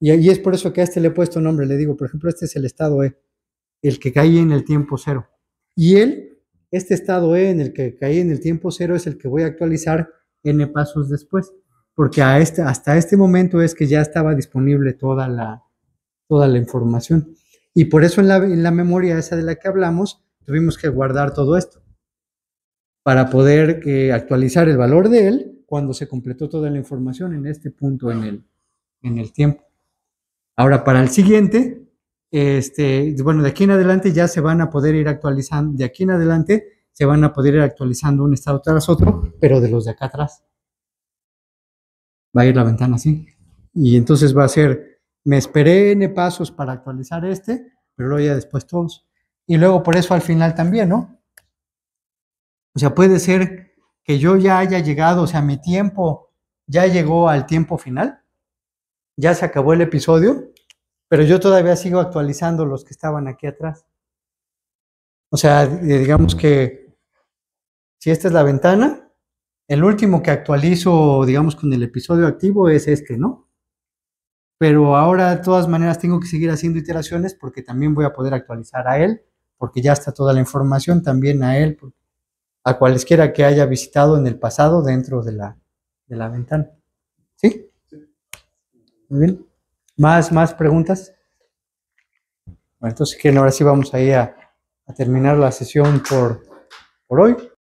Y, y es por eso que a este le he puesto nombre, le digo, por ejemplo, este es el estado E, el que caí en el tiempo cero. Y él, este estado E en el que caí en el tiempo cero es el que voy a actualizar n pasos después, porque a este, hasta este momento es que ya estaba disponible toda la, toda la información. Y por eso en la, en la memoria esa de la que hablamos, tuvimos que guardar todo esto para poder eh, actualizar el valor de él cuando se completó toda la información en este punto en el, en el tiempo. Ahora, para el siguiente, este, bueno, de aquí en adelante ya se van a poder ir actualizando, de aquí en adelante se van a poder ir actualizando un estado tras otro, pero de los de acá atrás. Va a ir la ventana así. Y entonces va a ser, me esperé n pasos para actualizar este, pero luego ya después todos y luego por eso al final también, ¿no? O sea, puede ser que yo ya haya llegado, o sea, mi tiempo ya llegó al tiempo final, ya se acabó el episodio, pero yo todavía sigo actualizando los que estaban aquí atrás. O sea, eh, digamos que si esta es la ventana, el último que actualizo, digamos, con el episodio activo es este, ¿no? Pero ahora de todas maneras tengo que seguir haciendo iteraciones porque también voy a poder actualizar a él porque ya está toda la información también a él, a cualesquiera que haya visitado en el pasado dentro de la, de la ventana. ¿Sí? Muy bien. ¿Más, más preguntas? Bueno, entonces, que ahora sí vamos a ir a terminar la sesión por, por hoy.